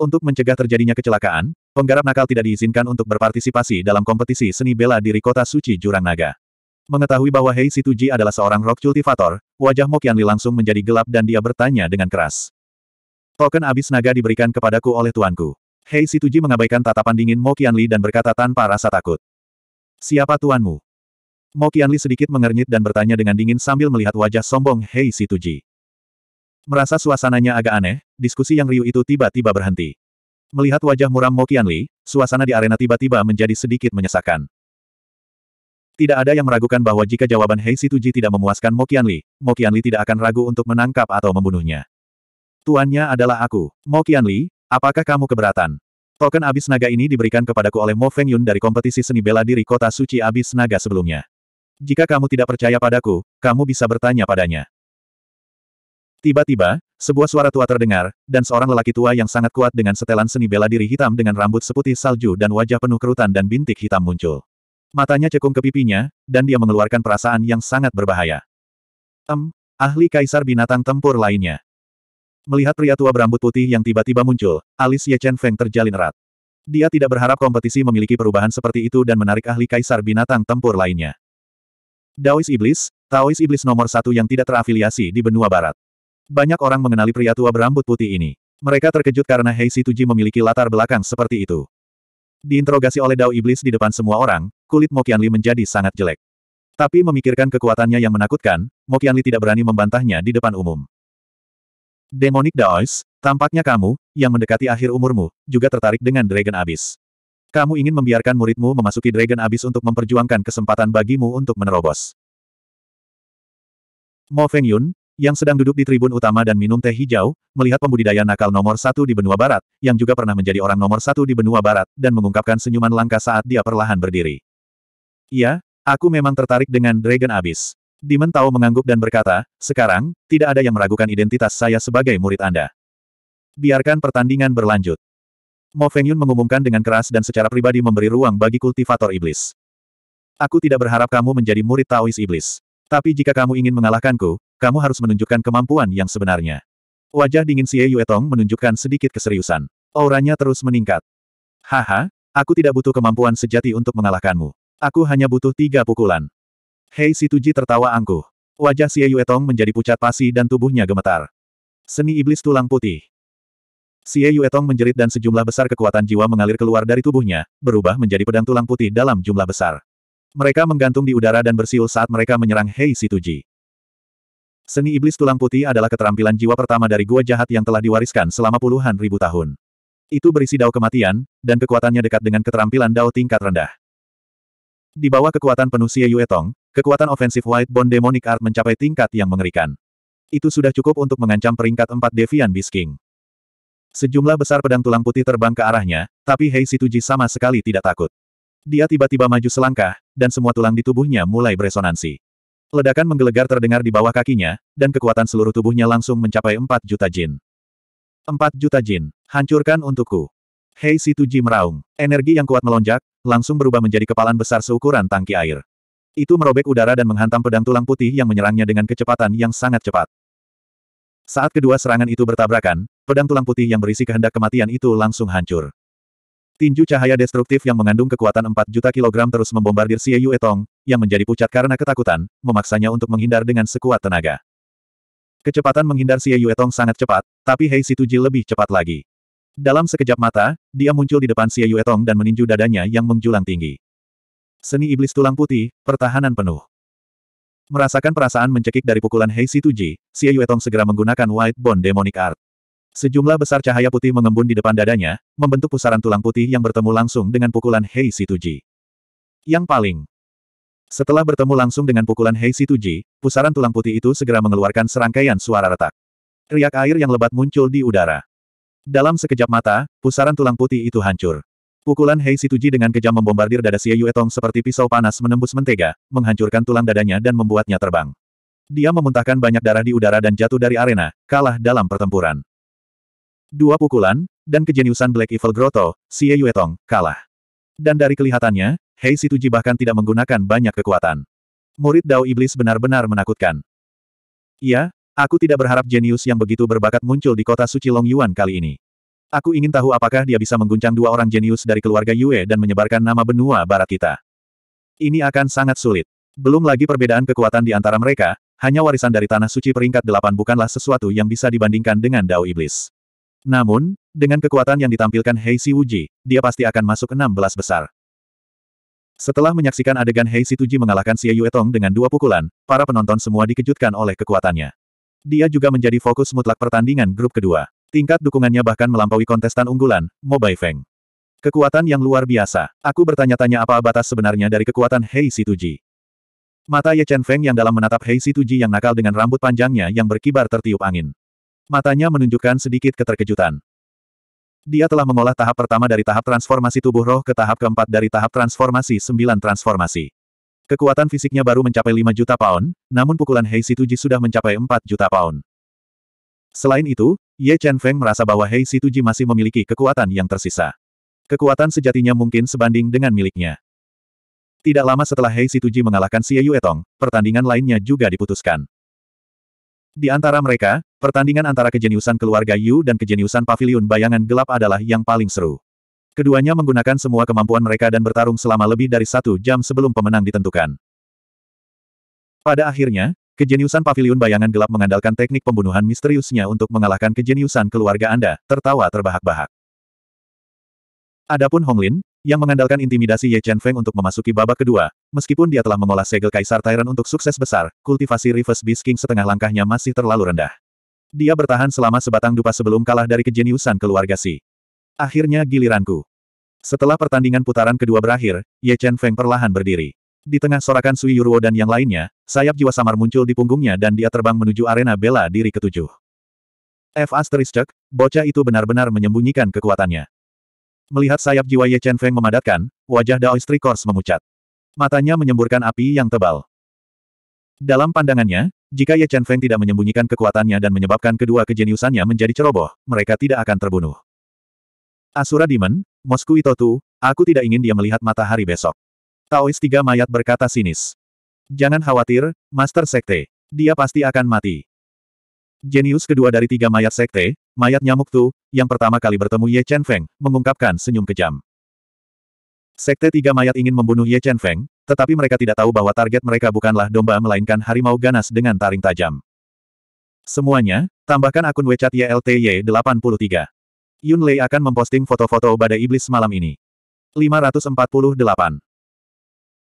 Untuk mencegah terjadinya kecelakaan, penggarap nakal tidak diizinkan untuk berpartisipasi dalam kompetisi seni bela diri kota suci Jurang Naga. Mengetahui bahwa Hei Situji adalah seorang rock cultivator, wajah Mokianli langsung menjadi gelap dan dia bertanya dengan keras. Token abis naga diberikan kepadaku oleh tuanku. Hei Situji mengabaikan tatapan dingin Mokianli dan berkata tanpa rasa takut. Siapa tuanmu? Mokianli sedikit mengernyit dan bertanya dengan dingin sambil melihat wajah sombong Hei Situji. Merasa suasananya agak aneh, diskusi yang riuh itu tiba-tiba berhenti. Melihat wajah muram Mo Qianli, suasana di arena tiba-tiba menjadi sedikit menyesakan. Tidak ada yang meragukan bahwa jika jawaban Hei Situji tidak memuaskan Mo Qianli, Mo Qianli tidak akan ragu untuk menangkap atau membunuhnya. Tuannya adalah aku. Mo Qianli, apakah kamu keberatan? Token abis naga ini diberikan kepadaku oleh Mo Feng Yun dari kompetisi seni bela diri kota suci abis naga sebelumnya. Jika kamu tidak percaya padaku, kamu bisa bertanya padanya. Tiba-tiba, sebuah suara tua terdengar, dan seorang lelaki tua yang sangat kuat dengan setelan seni bela diri hitam dengan rambut seputih salju dan wajah penuh kerutan dan bintik hitam muncul. Matanya cekung ke pipinya, dan dia mengeluarkan perasaan yang sangat berbahaya. Em, um, ahli kaisar binatang tempur lainnya. Melihat pria tua berambut putih yang tiba-tiba muncul, alis Ye Chen Feng terjalin erat. Dia tidak berharap kompetisi memiliki perubahan seperti itu dan menarik ahli kaisar binatang tempur lainnya. Daois Iblis, Taois Iblis nomor satu yang tidak terafiliasi di benua barat. Banyak orang mengenali pria tua berambut putih ini. Mereka terkejut karena Hei Situji memiliki latar belakang seperti itu. Diinterogasi oleh Dao Iblis di depan semua orang, kulit Mokianli menjadi sangat jelek. Tapi memikirkan kekuatannya yang menakutkan, Mokianli tidak berani membantahnya di depan umum. Demonic Daois, tampaknya kamu, yang mendekati akhir umurmu, juga tertarik dengan Dragon Abyss. Kamu ingin membiarkan muridmu memasuki Dragon Abyss untuk memperjuangkan kesempatan bagimu untuk menerobos. Mo Feng Yun, yang sedang duduk di tribun utama dan minum teh hijau, melihat pembudidaya nakal nomor satu di benua barat, yang juga pernah menjadi orang nomor satu di benua barat, dan mengungkapkan senyuman langka saat dia perlahan berdiri. Iya, aku memang tertarik dengan Dragon Abyss. Demon Tao mengangguk dan berkata, sekarang, tidak ada yang meragukan identitas saya sebagai murid Anda. Biarkan pertandingan berlanjut. Mo Fengyun mengumumkan dengan keras dan secara pribadi memberi ruang bagi kultivator iblis. Aku tidak berharap kamu menjadi murid Taois iblis. Tapi jika kamu ingin mengalahkanku, kamu harus menunjukkan kemampuan yang sebenarnya. Wajah dingin Xie Yuetong menunjukkan sedikit keseriusan. Auranya terus meningkat. Haha, aku tidak butuh kemampuan sejati untuk mengalahkanmu. Aku hanya butuh tiga pukulan. Hei Situji tertawa angkuh. Wajah Xie Yuetong menjadi pucat pasi dan tubuhnya gemetar. Seni iblis tulang putih. Xie Yuetong menjerit dan sejumlah besar kekuatan jiwa mengalir keluar dari tubuhnya, berubah menjadi pedang tulang putih dalam jumlah besar. Mereka menggantung di udara dan bersiul saat mereka menyerang Hei Situji. Seni iblis tulang putih adalah keterampilan jiwa pertama dari gua jahat yang telah diwariskan selama puluhan ribu tahun. Itu berisi dao kematian, dan kekuatannya dekat dengan keterampilan dao tingkat rendah. Di bawah kekuatan penuh Xie Yue Tong, kekuatan ofensif White Bond Demonic Art mencapai tingkat yang mengerikan. Itu sudah cukup untuk mengancam peringkat 4 Devian Beast King. Sejumlah besar pedang tulang putih terbang ke arahnya, tapi Hei Situji sama sekali tidak takut. Dia tiba-tiba maju selangkah, dan semua tulang di tubuhnya mulai beresonansi. Ledakan menggelegar terdengar di bawah kakinya, dan kekuatan seluruh tubuhnya langsung mencapai 4 juta jin. 4 juta jin, hancurkan untukku. Hei si Tuji meraung. Energi yang kuat melonjak, langsung berubah menjadi kepalan besar seukuran tangki air. Itu merobek udara dan menghantam pedang tulang putih yang menyerangnya dengan kecepatan yang sangat cepat. Saat kedua serangan itu bertabrakan, pedang tulang putih yang berisi kehendak kematian itu langsung hancur. Tinju cahaya destruktif yang mengandung kekuatan 4 juta kilogram terus membombardir Xie Yue Tong, yang menjadi pucat karena ketakutan, memaksanya untuk menghindar dengan sekuat tenaga. Kecepatan menghindar Xie Yue Tong sangat cepat, tapi Hei Situji lebih cepat lagi. Dalam sekejap mata, dia muncul di depan Xie Yue Tong dan meninju dadanya yang menjulang tinggi. Seni iblis tulang putih, pertahanan penuh. Merasakan perasaan mencekik dari pukulan Hei Situji, Xie Yue Tong segera menggunakan White Bone Demonic Art. Sejumlah besar cahaya putih mengembun di depan dadanya, membentuk pusaran tulang putih yang bertemu langsung dengan pukulan Hei Situji. Yang paling. Setelah bertemu langsung dengan pukulan Hei Situji, pusaran tulang putih itu segera mengeluarkan serangkaian suara retak. Riak air yang lebat muncul di udara. Dalam sekejap mata, pusaran tulang putih itu hancur. Pukulan Hei Situji dengan kejam membombardir dada Xie Yuetong seperti pisau panas menembus mentega, menghancurkan tulang dadanya dan membuatnya terbang. Dia memuntahkan banyak darah di udara dan jatuh dari arena, kalah dalam pertempuran. Dua pukulan, dan kejeniusan Black Evil Grotto, Xie Tong kalah. Dan dari kelihatannya, Hei Situji bahkan tidak menggunakan banyak kekuatan. Murid Dao Iblis benar-benar menakutkan. Iya, aku tidak berharap jenius yang begitu berbakat muncul di kota suci Long Yuan kali ini. Aku ingin tahu apakah dia bisa mengguncang dua orang jenius dari keluarga Yue dan menyebarkan nama benua barat kita. Ini akan sangat sulit. Belum lagi perbedaan kekuatan di antara mereka, hanya warisan dari tanah suci peringkat delapan bukanlah sesuatu yang bisa dibandingkan dengan Dao Iblis. Namun, dengan kekuatan yang ditampilkan Hei Si Wuji, dia pasti akan masuk 16 besar. Setelah menyaksikan adegan Hei Si Tuji mengalahkan Xie Yue Tong dengan dua pukulan, para penonton semua dikejutkan oleh kekuatannya. Dia juga menjadi fokus mutlak pertandingan grup kedua. Tingkat dukungannya bahkan melampaui kontestan unggulan, Mo Bai Feng. Kekuatan yang luar biasa. Aku bertanya-tanya apa batas sebenarnya dari kekuatan Hei Si Tuji. Mata Ye Chen Feng yang dalam menatap Hei Si Tuji yang nakal dengan rambut panjangnya yang berkibar tertiup angin. Matanya menunjukkan sedikit keterkejutan. Dia telah mengolah tahap pertama dari tahap transformasi tubuh roh ke tahap keempat dari tahap transformasi sembilan transformasi. Kekuatan fisiknya baru mencapai 5 juta pound, namun pukulan Hei Situji sudah mencapai 4 juta pound. Selain itu, Ye Chen Feng merasa bahwa Hei Situji masih memiliki kekuatan yang tersisa. Kekuatan sejatinya mungkin sebanding dengan miliknya. Tidak lama setelah Hei Situji mengalahkan Xie Yue Tong, pertandingan lainnya juga diputuskan. Di antara mereka, pertandingan antara kejeniusan keluarga Yu dan kejeniusan pavilion bayangan gelap adalah yang paling seru. Keduanya menggunakan semua kemampuan mereka dan bertarung selama lebih dari satu jam sebelum pemenang ditentukan. Pada akhirnya, kejeniusan pavilion bayangan gelap mengandalkan teknik pembunuhan misteriusnya untuk mengalahkan kejeniusan keluarga Anda, tertawa terbahak-bahak. Adapun Honglin, yang mengandalkan intimidasi Ye Chen Feng untuk memasuki babak kedua. Meskipun dia telah mengolah segel Kaisar Tyrant untuk sukses besar, kultivasi Reverse Beast King setengah langkahnya masih terlalu rendah. Dia bertahan selama sebatang dupa sebelum kalah dari kejeniusan keluarga Si. Akhirnya giliranku. Setelah pertandingan putaran kedua berakhir, Ye Chen Feng perlahan berdiri. Di tengah sorakan Sui Yuruo dan yang lainnya, sayap jiwa samar muncul di punggungnya dan dia terbang menuju arena bela diri ketujuh. F***, asterisk bocah itu benar-benar menyembunyikan kekuatannya. Melihat sayap jiwa Ye Chen Feng memadatkan, wajah Daoistri Kors memucat. Matanya menyemburkan api yang tebal. Dalam pandangannya, jika Ye Chen Feng tidak menyembunyikan kekuatannya dan menyebabkan kedua kejeniusannya menjadi ceroboh, mereka tidak akan terbunuh. Asura Demon, Mosku Itotu, aku tidak ingin dia melihat matahari besok. Taois tiga mayat berkata sinis. Jangan khawatir, Master Sekte. Dia pasti akan mati. Jenius kedua dari tiga mayat sekte, mayat nyamuk Tu, yang pertama kali bertemu Ye Chen Feng, mengungkapkan senyum kejam. Sekte tiga mayat ingin membunuh Ye Chen Feng, tetapi mereka tidak tahu bahwa target mereka bukanlah domba melainkan harimau ganas dengan taring tajam. Semuanya, tambahkan akun WeChat YLTY83. Yun Lei akan memposting foto-foto badai iblis malam ini. 548.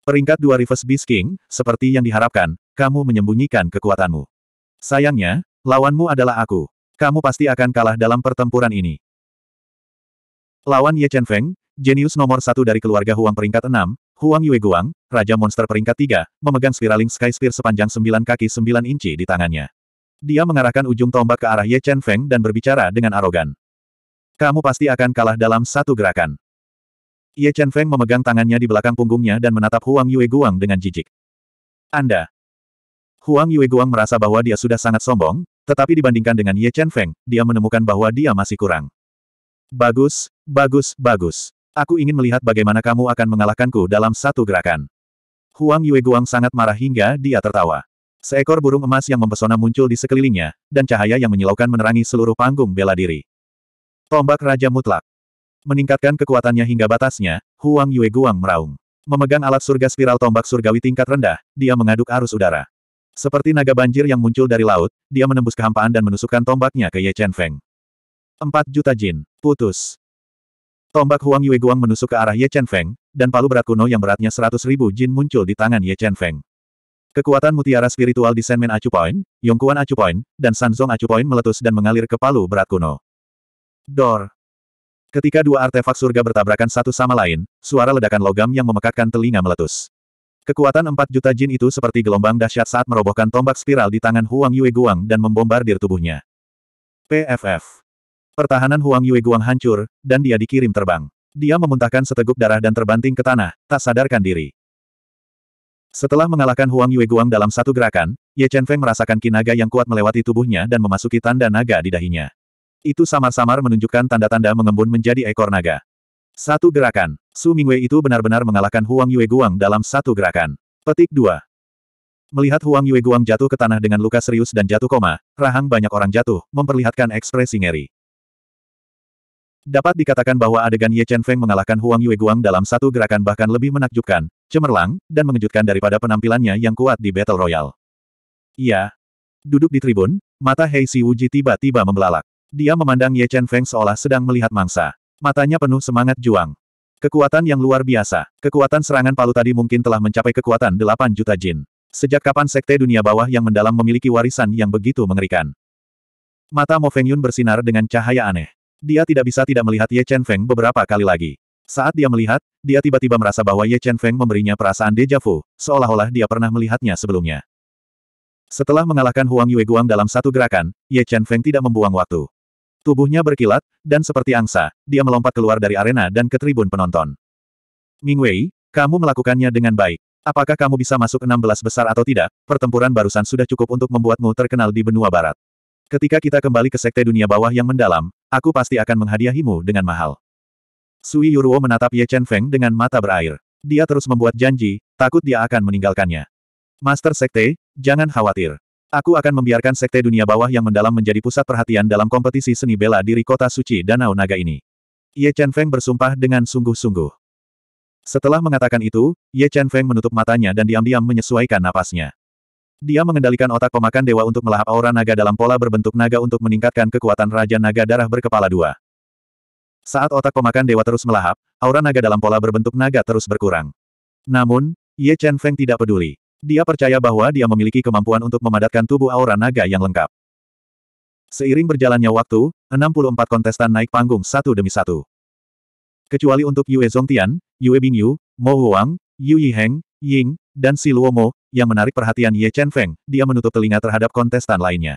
Peringkat dua Reverse Beast King, seperti yang diharapkan, kamu menyembunyikan kekuatanmu. Sayangnya, Lawanmu adalah aku. Kamu pasti akan kalah dalam pertempuran ini. Lawan Ye Chen Feng, jenius nomor satu dari keluarga Huang peringkat enam, Huang Yue Guang, Raja Monster peringkat tiga, memegang spiraling Sky Spear sepanjang sembilan kaki sembilan inci di tangannya. Dia mengarahkan ujung tombak ke arah Ye Chen Feng dan berbicara dengan arogan. Kamu pasti akan kalah dalam satu gerakan. Ye Chen Feng memegang tangannya di belakang punggungnya dan menatap Huang Yue Guang dengan jijik. Anda. Huang Yue Guang merasa bahwa dia sudah sangat sombong, tetapi dibandingkan dengan Ye Chen Feng, dia menemukan bahwa dia masih kurang. Bagus, bagus, bagus. Aku ingin melihat bagaimana kamu akan mengalahkanku dalam satu gerakan. Huang Yue Guang sangat marah hingga dia tertawa. Seekor burung emas yang mempesona muncul di sekelilingnya, dan cahaya yang menyilaukan menerangi seluruh panggung bela diri. Tombak Raja Mutlak. Meningkatkan kekuatannya hingga batasnya, Huang Yue Guang meraung. Memegang alat surga spiral tombak surgawi tingkat rendah, dia mengaduk arus udara. Seperti naga banjir yang muncul dari laut, dia menembus kehampaan dan menusukkan tombaknya ke Ye Chen Feng. Empat juta jin. Putus. Tombak Huang Yue Guang menusuk ke arah Ye Chen Feng, dan palu berat kuno yang beratnya seratus ribu jin muncul di tangan Ye Chen Feng. Kekuatan mutiara spiritual di Senmen Acu Point, Yongkuan Acu Point, dan Sanzong Acu Point meletus dan mengalir ke palu berat kuno. Dor. Ketika dua artefak surga bertabrakan satu sama lain, suara ledakan logam yang memekakkan telinga meletus. Kekuatan 4 juta jin itu seperti gelombang dahsyat saat merobohkan tombak spiral di tangan Huang Yue Guang dan membombardir tubuhnya. PFF. Pertahanan Huang Yue Guang hancur, dan dia dikirim terbang. Dia memuntahkan seteguk darah dan terbanting ke tanah, tak sadarkan diri. Setelah mengalahkan Huang Yue Guang dalam satu gerakan, Ye Chen Feng merasakan kinaga yang kuat melewati tubuhnya dan memasuki tanda naga di dahinya. Itu samar-samar menunjukkan tanda-tanda mengembun menjadi ekor naga. Satu gerakan. Su Mingwei itu benar-benar mengalahkan Huang Yue Guang dalam satu gerakan. Petik 2. Melihat Huang Yue Guang jatuh ke tanah dengan luka serius dan jatuh koma, rahang banyak orang jatuh, memperlihatkan ekspresi ngeri. Dapat dikatakan bahwa adegan Ye Chen Feng mengalahkan Huang Yue Guang dalam satu gerakan bahkan lebih menakjubkan, cemerlang, dan mengejutkan daripada penampilannya yang kuat di Battle Royale. Iya. Duduk di tribun, mata Hei Si Wuji tiba-tiba membelalak. Dia memandang Ye Chen Feng seolah sedang melihat mangsa. Matanya penuh semangat juang. Kekuatan yang luar biasa. Kekuatan serangan palu tadi mungkin telah mencapai kekuatan 8 juta jin. Sejak kapan sekte dunia bawah yang mendalam memiliki warisan yang begitu mengerikan? Mata Mo Feng Yun bersinar dengan cahaya aneh. Dia tidak bisa tidak melihat Ye Chen Feng beberapa kali lagi. Saat dia melihat, dia tiba-tiba merasa bahwa Ye Chen Feng memberinya perasaan deja vu, seolah-olah dia pernah melihatnya sebelumnya. Setelah mengalahkan Huang Yueguang dalam satu gerakan, Ye Chen Feng tidak membuang waktu. Tubuhnya berkilat, dan seperti angsa, dia melompat keluar dari arena dan ke tribun penonton. Ming Wei, kamu melakukannya dengan baik. Apakah kamu bisa masuk 16 besar atau tidak? Pertempuran barusan sudah cukup untuk membuatmu terkenal di benua barat. Ketika kita kembali ke sekte dunia bawah yang mendalam, aku pasti akan menghadiahimu dengan mahal. Sui Yuruo menatap Ye Chen Feng dengan mata berair. Dia terus membuat janji, takut dia akan meninggalkannya. Master Sekte, jangan khawatir. Aku akan membiarkan sekte dunia bawah yang mendalam menjadi pusat perhatian dalam kompetisi seni bela diri kota suci Danau Naga ini. Ye Chen Feng bersumpah dengan sungguh-sungguh. Setelah mengatakan itu, Ye Chen Feng menutup matanya dan diam-diam menyesuaikan napasnya. Dia mengendalikan otak pemakan dewa untuk melahap aura naga dalam pola berbentuk naga untuk meningkatkan kekuatan Raja Naga Darah berkepala dua. Saat otak pemakan dewa terus melahap, aura naga dalam pola berbentuk naga terus berkurang. Namun, Ye Chen Feng tidak peduli. Dia percaya bahwa dia memiliki kemampuan untuk memadatkan tubuh aura naga yang lengkap. Seiring berjalannya waktu, 64 kontestan naik panggung satu demi satu. Kecuali untuk Yue Zongtian, Yue Bingyu, Mo Huang, Yu Yiheng, Ying, dan Si Luomo, yang menarik perhatian Ye Chen Feng, dia menutup telinga terhadap kontestan lainnya.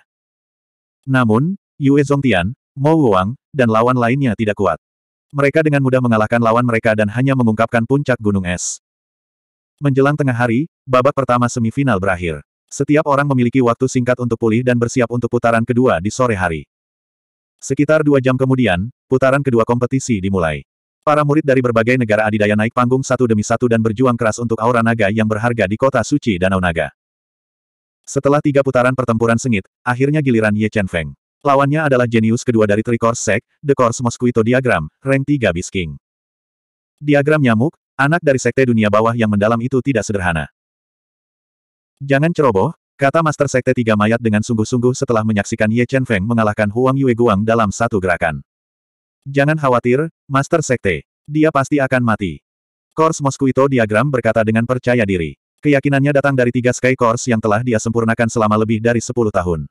Namun, Yue Zongtian, Mo Huang, dan lawan lainnya tidak kuat. Mereka dengan mudah mengalahkan lawan mereka dan hanya mengungkapkan puncak gunung es. Menjelang tengah hari, babak pertama semifinal berakhir. Setiap orang memiliki waktu singkat untuk pulih dan bersiap untuk putaran kedua di sore hari. Sekitar dua jam kemudian, putaran kedua kompetisi dimulai. Para murid dari berbagai negara adidaya naik panggung satu demi satu dan berjuang keras untuk aura naga yang berharga di kota suci Danau Naga. Setelah tiga putaran pertempuran sengit, akhirnya giliran Ye Chen Feng. Lawannya adalah jenius kedua dari trikor sek, The Course Mosquito Diagram, rank 3 Bisking. King. Diagram nyamuk, Anak dari sekte dunia bawah yang mendalam itu tidak sederhana. Jangan ceroboh, kata Master Sekte Tiga Mayat dengan sungguh-sungguh setelah menyaksikan Ye Chen Feng mengalahkan Huang Yue Guang dalam satu gerakan. Jangan khawatir, Master Sekte. Dia pasti akan mati. Kors Mosquito Diagram berkata dengan percaya diri. Keyakinannya datang dari tiga Sky Course yang telah dia sempurnakan selama lebih dari sepuluh tahun.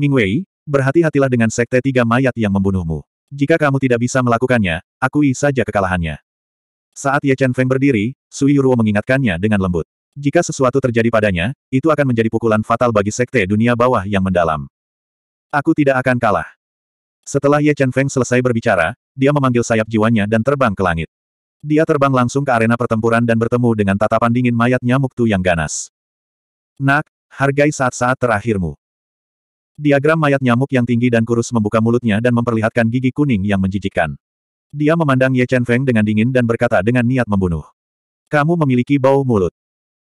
Ming Wei, berhati-hatilah dengan Sekte Tiga Mayat yang membunuhmu. Jika kamu tidak bisa melakukannya, akui saja kekalahannya. Saat Ye Chen Feng berdiri, Sui Yuruo mengingatkannya dengan lembut. Jika sesuatu terjadi padanya, itu akan menjadi pukulan fatal bagi sekte dunia bawah yang mendalam. Aku tidak akan kalah. Setelah Ye Chen Feng selesai berbicara, dia memanggil sayap jiwanya dan terbang ke langit. Dia terbang langsung ke arena pertempuran dan bertemu dengan tatapan dingin mayat nyamuk tu yang ganas. Nak, hargai saat-saat terakhirmu. Diagram mayat nyamuk yang tinggi dan kurus membuka mulutnya dan memperlihatkan gigi kuning yang menjijikkan. Dia memandang Ye Chen Feng dengan dingin dan berkata dengan niat membunuh. Kamu memiliki bau mulut.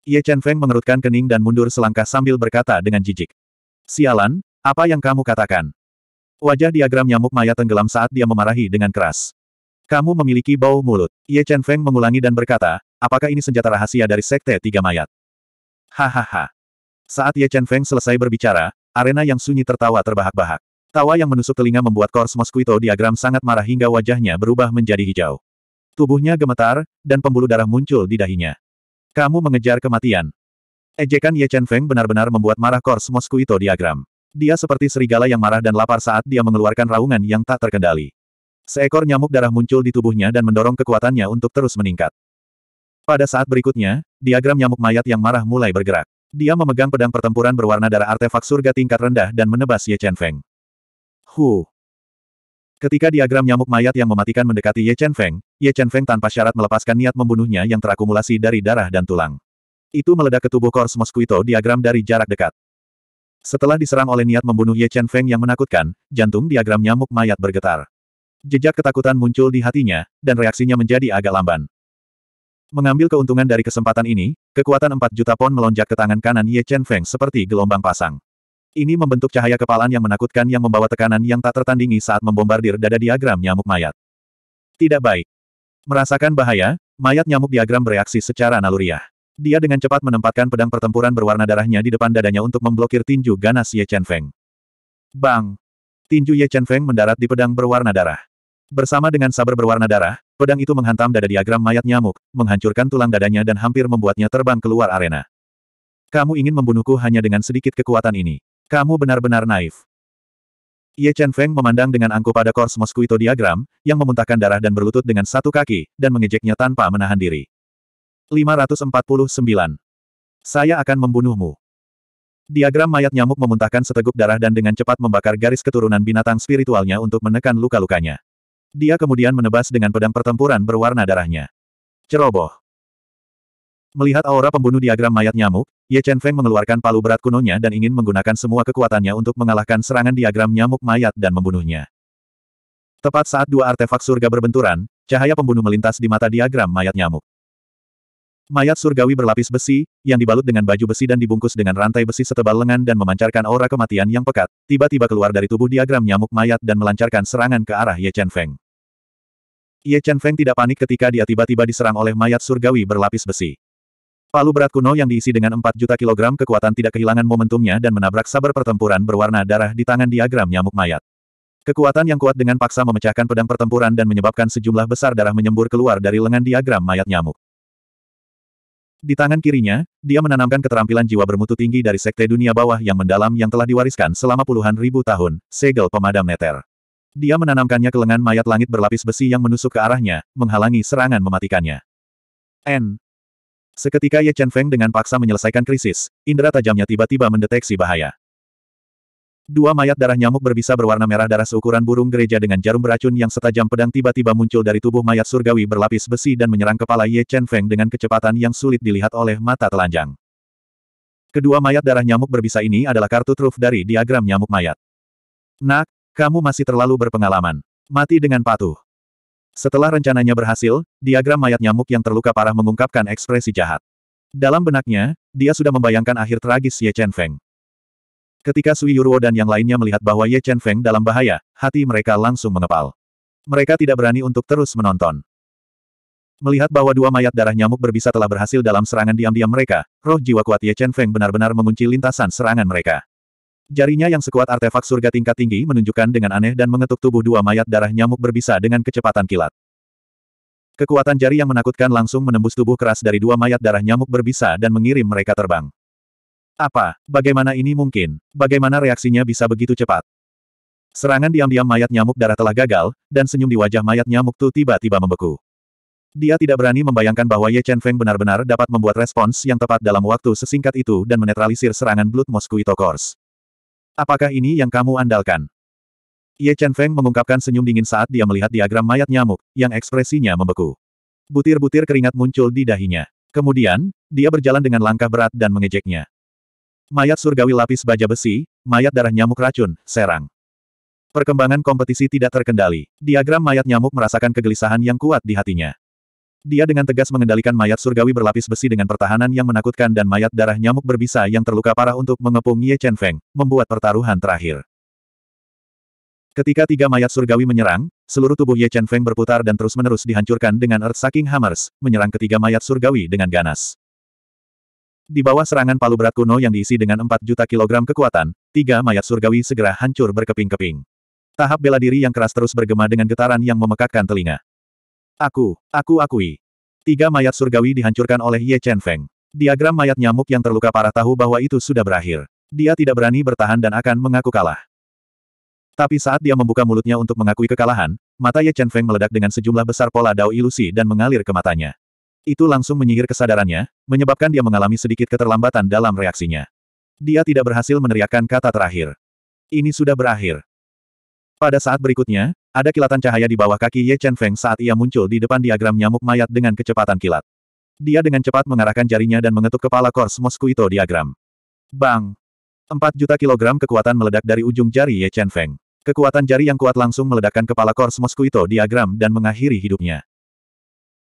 Ye Chen Feng mengerutkan kening dan mundur selangkah sambil berkata dengan jijik. Sialan, apa yang kamu katakan? Wajah diagram nyamuk maya tenggelam saat dia memarahi dengan keras. Kamu memiliki bau mulut. Ye Chen Feng mengulangi dan berkata, apakah ini senjata rahasia dari Sekte Tiga Mayat? Hahaha. Saat Ye Chen Feng selesai berbicara, arena yang sunyi tertawa terbahak-bahak. Tawa yang menusuk telinga membuat Kors Mosquito diagram sangat marah hingga wajahnya berubah menjadi hijau. Tubuhnya gemetar, dan pembuluh darah muncul di dahinya. Kamu mengejar kematian. Ejekan Ye Chen Feng benar-benar membuat marah Kors Mosquito diagram. Dia seperti serigala yang marah dan lapar saat dia mengeluarkan raungan yang tak terkendali. Seekor nyamuk darah muncul di tubuhnya dan mendorong kekuatannya untuk terus meningkat. Pada saat berikutnya, diagram nyamuk mayat yang marah mulai bergerak. Dia memegang pedang pertempuran berwarna darah artefak surga tingkat rendah dan menebas Ye Chen Feng. Hu. Ketika diagram nyamuk mayat yang mematikan mendekati Ye Chen Feng, Ye Chen Feng tanpa syarat melepaskan niat membunuhnya yang terakumulasi dari darah dan tulang. Itu meledak ke tubuh Kors Mosquito diagram dari jarak dekat. Setelah diserang oleh niat membunuh Ye Chen Feng yang menakutkan, jantung diagram nyamuk mayat bergetar. Jejak ketakutan muncul di hatinya, dan reaksinya menjadi agak lamban. Mengambil keuntungan dari kesempatan ini, kekuatan 4 juta pon melonjak ke tangan kanan Ye Chen Feng seperti gelombang pasang. Ini membentuk cahaya kepalan yang menakutkan yang membawa tekanan yang tak tertandingi saat membombardir dada diagram nyamuk mayat. Tidak baik. Merasakan bahaya, mayat nyamuk diagram bereaksi secara naluriah. Dia dengan cepat menempatkan pedang pertempuran berwarna darahnya di depan dadanya untuk memblokir tinju ganas Ye Chen Feng. Bang! Tinju Ye Chen Feng mendarat di pedang berwarna darah. Bersama dengan sabar berwarna darah, pedang itu menghantam dada diagram mayat nyamuk, menghancurkan tulang dadanya dan hampir membuatnya terbang keluar arena. Kamu ingin membunuhku hanya dengan sedikit kekuatan ini. Kamu benar-benar naif. Ye Chen Feng memandang dengan angkuh pada kors Mosquito diagram, yang memuntahkan darah dan berlutut dengan satu kaki, dan mengejeknya tanpa menahan diri. 549. Saya akan membunuhmu. Diagram mayat nyamuk memuntahkan seteguk darah dan dengan cepat membakar garis keturunan binatang spiritualnya untuk menekan luka-lukanya. Dia kemudian menebas dengan pedang pertempuran berwarna darahnya. Ceroboh. Melihat aura pembunuh diagram mayat nyamuk, Ye Chen Feng mengeluarkan palu berat kunonya dan ingin menggunakan semua kekuatannya untuk mengalahkan serangan diagram nyamuk mayat dan membunuhnya. Tepat saat dua artefak surga berbenturan, cahaya pembunuh melintas di mata diagram mayat nyamuk. Mayat surgawi berlapis besi, yang dibalut dengan baju besi dan dibungkus dengan rantai besi setebal lengan dan memancarkan aura kematian yang pekat, tiba-tiba keluar dari tubuh diagram nyamuk mayat dan melancarkan serangan ke arah Ye Chen Feng. Ye Chen Feng tidak panik ketika dia tiba-tiba diserang oleh mayat surgawi berlapis besi. Palu berat kuno yang diisi dengan 4 juta kilogram kekuatan tidak kehilangan momentumnya dan menabrak sabar pertempuran berwarna darah di tangan diagram nyamuk mayat. Kekuatan yang kuat dengan paksa memecahkan pedang pertempuran dan menyebabkan sejumlah besar darah menyembur keluar dari lengan diagram mayat nyamuk. Di tangan kirinya, dia menanamkan keterampilan jiwa bermutu tinggi dari sekte dunia bawah yang mendalam yang telah diwariskan selama puluhan ribu tahun, segel pemadam neter. Dia menanamkannya ke lengan mayat langit berlapis besi yang menusuk ke arahnya, menghalangi serangan mematikannya. N. Seketika Ye Chen Feng dengan paksa menyelesaikan krisis, indera tajamnya tiba-tiba mendeteksi bahaya. Dua mayat darah nyamuk berbisa berwarna merah darah seukuran burung gereja dengan jarum beracun yang setajam pedang tiba-tiba muncul dari tubuh mayat surgawi berlapis besi dan menyerang kepala Ye Chen Feng dengan kecepatan yang sulit dilihat oleh mata telanjang. Kedua mayat darah nyamuk berbisa ini adalah kartu truf dari diagram nyamuk mayat. Nak, kamu masih terlalu berpengalaman. Mati dengan patuh. Setelah rencananya berhasil, diagram mayat nyamuk yang terluka parah mengungkapkan ekspresi jahat. Dalam benaknya, dia sudah membayangkan akhir tragis Ye Chen Feng. Ketika Sui Yuruo dan yang lainnya melihat bahwa Ye Chen Feng dalam bahaya, hati mereka langsung mengepal. Mereka tidak berani untuk terus menonton. Melihat bahwa dua mayat darah nyamuk berbisa telah berhasil dalam serangan diam-diam mereka, roh jiwa kuat Ye Chen Feng benar-benar mengunci lintasan serangan mereka. Jarinya yang sekuat artefak surga tingkat tinggi menunjukkan dengan aneh dan mengetuk tubuh dua mayat darah nyamuk berbisa dengan kecepatan kilat. Kekuatan jari yang menakutkan langsung menembus tubuh keras dari dua mayat darah nyamuk berbisa dan mengirim mereka terbang. Apa? Bagaimana ini mungkin? Bagaimana reaksinya bisa begitu cepat? Serangan diam-diam mayat nyamuk darah telah gagal, dan senyum di wajah mayat nyamuk Tu tiba-tiba membeku. Dia tidak berani membayangkan bahwa Ye Chen Feng benar-benar dapat membuat respons yang tepat dalam waktu sesingkat itu dan menetralisir serangan Blood Mosquito Course. Apakah ini yang kamu andalkan? Ye Chen Feng mengungkapkan senyum dingin saat dia melihat diagram mayat nyamuk, yang ekspresinya membeku. Butir-butir keringat muncul di dahinya. Kemudian, dia berjalan dengan langkah berat dan mengejeknya. Mayat surgawi lapis baja besi, mayat darah nyamuk racun, serang. Perkembangan kompetisi tidak terkendali. Diagram mayat nyamuk merasakan kegelisahan yang kuat di hatinya. Dia dengan tegas mengendalikan mayat surgawi berlapis besi dengan pertahanan yang menakutkan dan mayat darah nyamuk berbisa yang terluka parah untuk mengepung Ye Chen Feng, membuat pertaruhan terakhir. Ketika tiga mayat surgawi menyerang, seluruh tubuh Ye Chen Feng berputar dan terus-menerus dihancurkan dengan Earth Sucking Hammers, menyerang ketiga mayat surgawi dengan ganas. Di bawah serangan palu berat kuno yang diisi dengan 4 juta kilogram kekuatan, tiga mayat surgawi segera hancur berkeping-keping. Tahap bela diri yang keras terus bergema dengan getaran yang memekakkan telinga. Aku, aku akui, Tiga mayat surgawi dihancurkan oleh Ye Chen Feng. Diagram mayat nyamuk yang terluka parah tahu bahwa itu sudah berakhir. Dia tidak berani bertahan dan akan mengaku kalah. Tapi saat dia membuka mulutnya untuk mengakui kekalahan, mata Ye Chen Feng meledak dengan sejumlah besar pola dao ilusi dan mengalir ke matanya. Itu langsung menyihir kesadarannya, menyebabkan dia mengalami sedikit keterlambatan dalam reaksinya. Dia tidak berhasil meneriakkan kata terakhir. Ini sudah berakhir. Pada saat berikutnya, ada kilatan cahaya di bawah kaki Ye Chen Feng saat ia muncul di depan diagram nyamuk mayat dengan kecepatan kilat. Dia dengan cepat mengarahkan jarinya dan mengetuk kepala Kors Mosquito diagram. Bang! 4 juta kilogram kekuatan meledak dari ujung jari Ye Chen Feng. Kekuatan jari yang kuat langsung meledakkan kepala Kors Mosquito diagram dan mengakhiri hidupnya.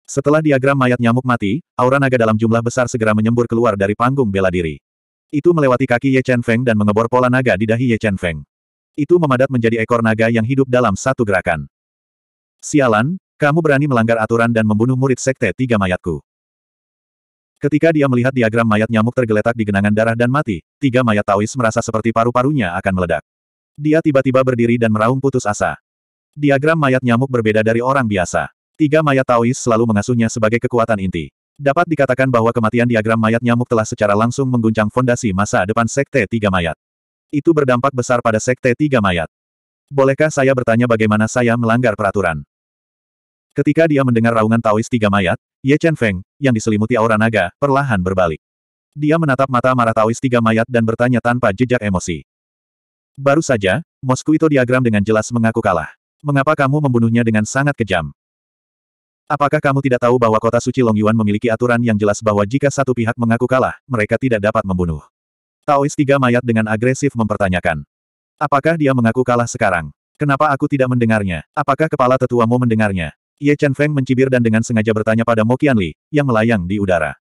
Setelah diagram mayat nyamuk mati, aura naga dalam jumlah besar segera menyembur keluar dari panggung bela diri. Itu melewati kaki Ye Chen Feng dan mengebor pola naga di dahi Ye Chen Feng. Itu memadat menjadi ekor naga yang hidup dalam satu gerakan. Sialan, kamu berani melanggar aturan dan membunuh murid sekte tiga mayatku. Ketika dia melihat diagram mayat nyamuk tergeletak di genangan darah dan mati, tiga mayat Taois merasa seperti paru-parunya akan meledak. Dia tiba-tiba berdiri dan meraung putus asa. Diagram mayat nyamuk berbeda dari orang biasa. Tiga mayat Taois selalu mengasuhnya sebagai kekuatan inti. Dapat dikatakan bahwa kematian diagram mayat nyamuk telah secara langsung mengguncang fondasi masa depan Sekte Tiga Mayat. Itu berdampak besar pada Sekte Tiga Mayat. Bolehkah saya bertanya bagaimana saya melanggar peraturan? Ketika dia mendengar raungan Taois Tiga Mayat, Ye Chen Feng, yang diselimuti aura naga, perlahan berbalik. Dia menatap mata marah Taois Tiga Mayat dan bertanya tanpa jejak emosi. Baru saja, Moskuito diagram dengan jelas mengaku kalah. Mengapa kamu membunuhnya dengan sangat kejam? Apakah kamu tidak tahu bahwa kota suci Longyuan memiliki aturan yang jelas bahwa jika satu pihak mengaku kalah, mereka tidak dapat membunuh? Taois tiga mayat dengan agresif mempertanyakan. Apakah dia mengaku kalah sekarang? Kenapa aku tidak mendengarnya? Apakah kepala tetuamu mendengarnya? Ye Chen Feng mencibir dan dengan sengaja bertanya pada Mo Qianli, yang melayang di udara.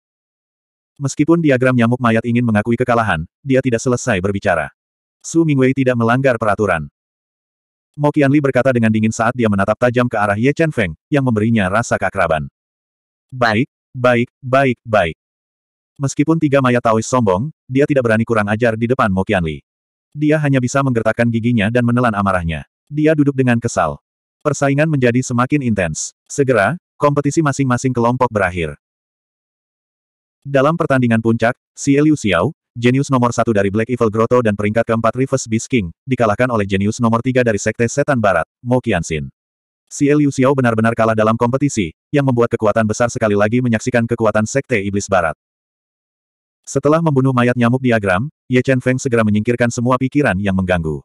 Meskipun diagram nyamuk mayat ingin mengakui kekalahan, dia tidak selesai berbicara. Su Mingwei tidak melanggar peraturan. Mo Qianli berkata dengan dingin saat dia menatap tajam ke arah Ye Chen Feng, yang memberinya rasa keakraban. Baik, baik, baik, baik. Meskipun tiga mayat Taois sombong, dia tidak berani kurang ajar di depan Mo Qianli. Dia hanya bisa menggertakkan giginya dan menelan amarahnya. Dia duduk dengan kesal. Persaingan menjadi semakin intens. Segera, kompetisi masing-masing kelompok berakhir. Dalam pertandingan puncak, si Liu Xiao, jenius nomor satu dari Black Evil Grotto dan peringkat keempat Rivers Beast King, dikalahkan oleh jenius nomor tiga dari Sekte Setan Barat, Mo Qianxin. Si Liu Xiao benar-benar kalah dalam kompetisi, yang membuat kekuatan besar sekali lagi menyaksikan kekuatan Sekte Iblis Barat. Setelah membunuh mayat nyamuk diagram, Ye Chen Feng segera menyingkirkan semua pikiran yang mengganggu.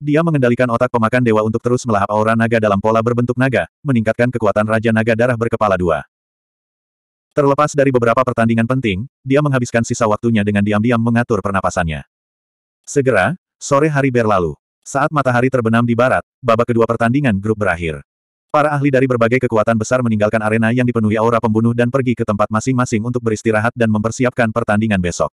Dia mengendalikan otak pemakan dewa untuk terus melahap aura naga dalam pola berbentuk naga, meningkatkan kekuatan Raja Naga Darah berkepala dua. Terlepas dari beberapa pertandingan penting, dia menghabiskan sisa waktunya dengan diam-diam mengatur pernapasannya. Segera, sore hari berlalu. Saat matahari terbenam di barat, babak kedua pertandingan grup berakhir. Para ahli dari berbagai kekuatan besar meninggalkan arena yang dipenuhi aura pembunuh dan pergi ke tempat masing-masing untuk beristirahat dan mempersiapkan pertandingan besok.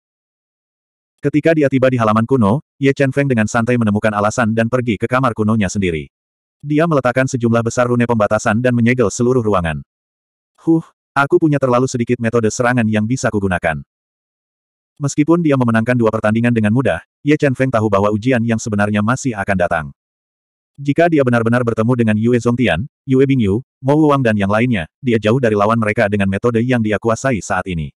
Ketika dia tiba di halaman kuno, Ye Chen Feng dengan santai menemukan alasan dan pergi ke kamar kunonya sendiri. Dia meletakkan sejumlah besar rune pembatasan dan menyegel seluruh ruangan. Huh, aku punya terlalu sedikit metode serangan yang bisa kugunakan. Meskipun dia memenangkan dua pertandingan dengan mudah, Ye Chen Feng tahu bahwa ujian yang sebenarnya masih akan datang. Jika dia benar-benar bertemu dengan Yue Zongtian, Yue Bingyu, Mo Wang dan yang lainnya, dia jauh dari lawan mereka dengan metode yang dia kuasai saat ini.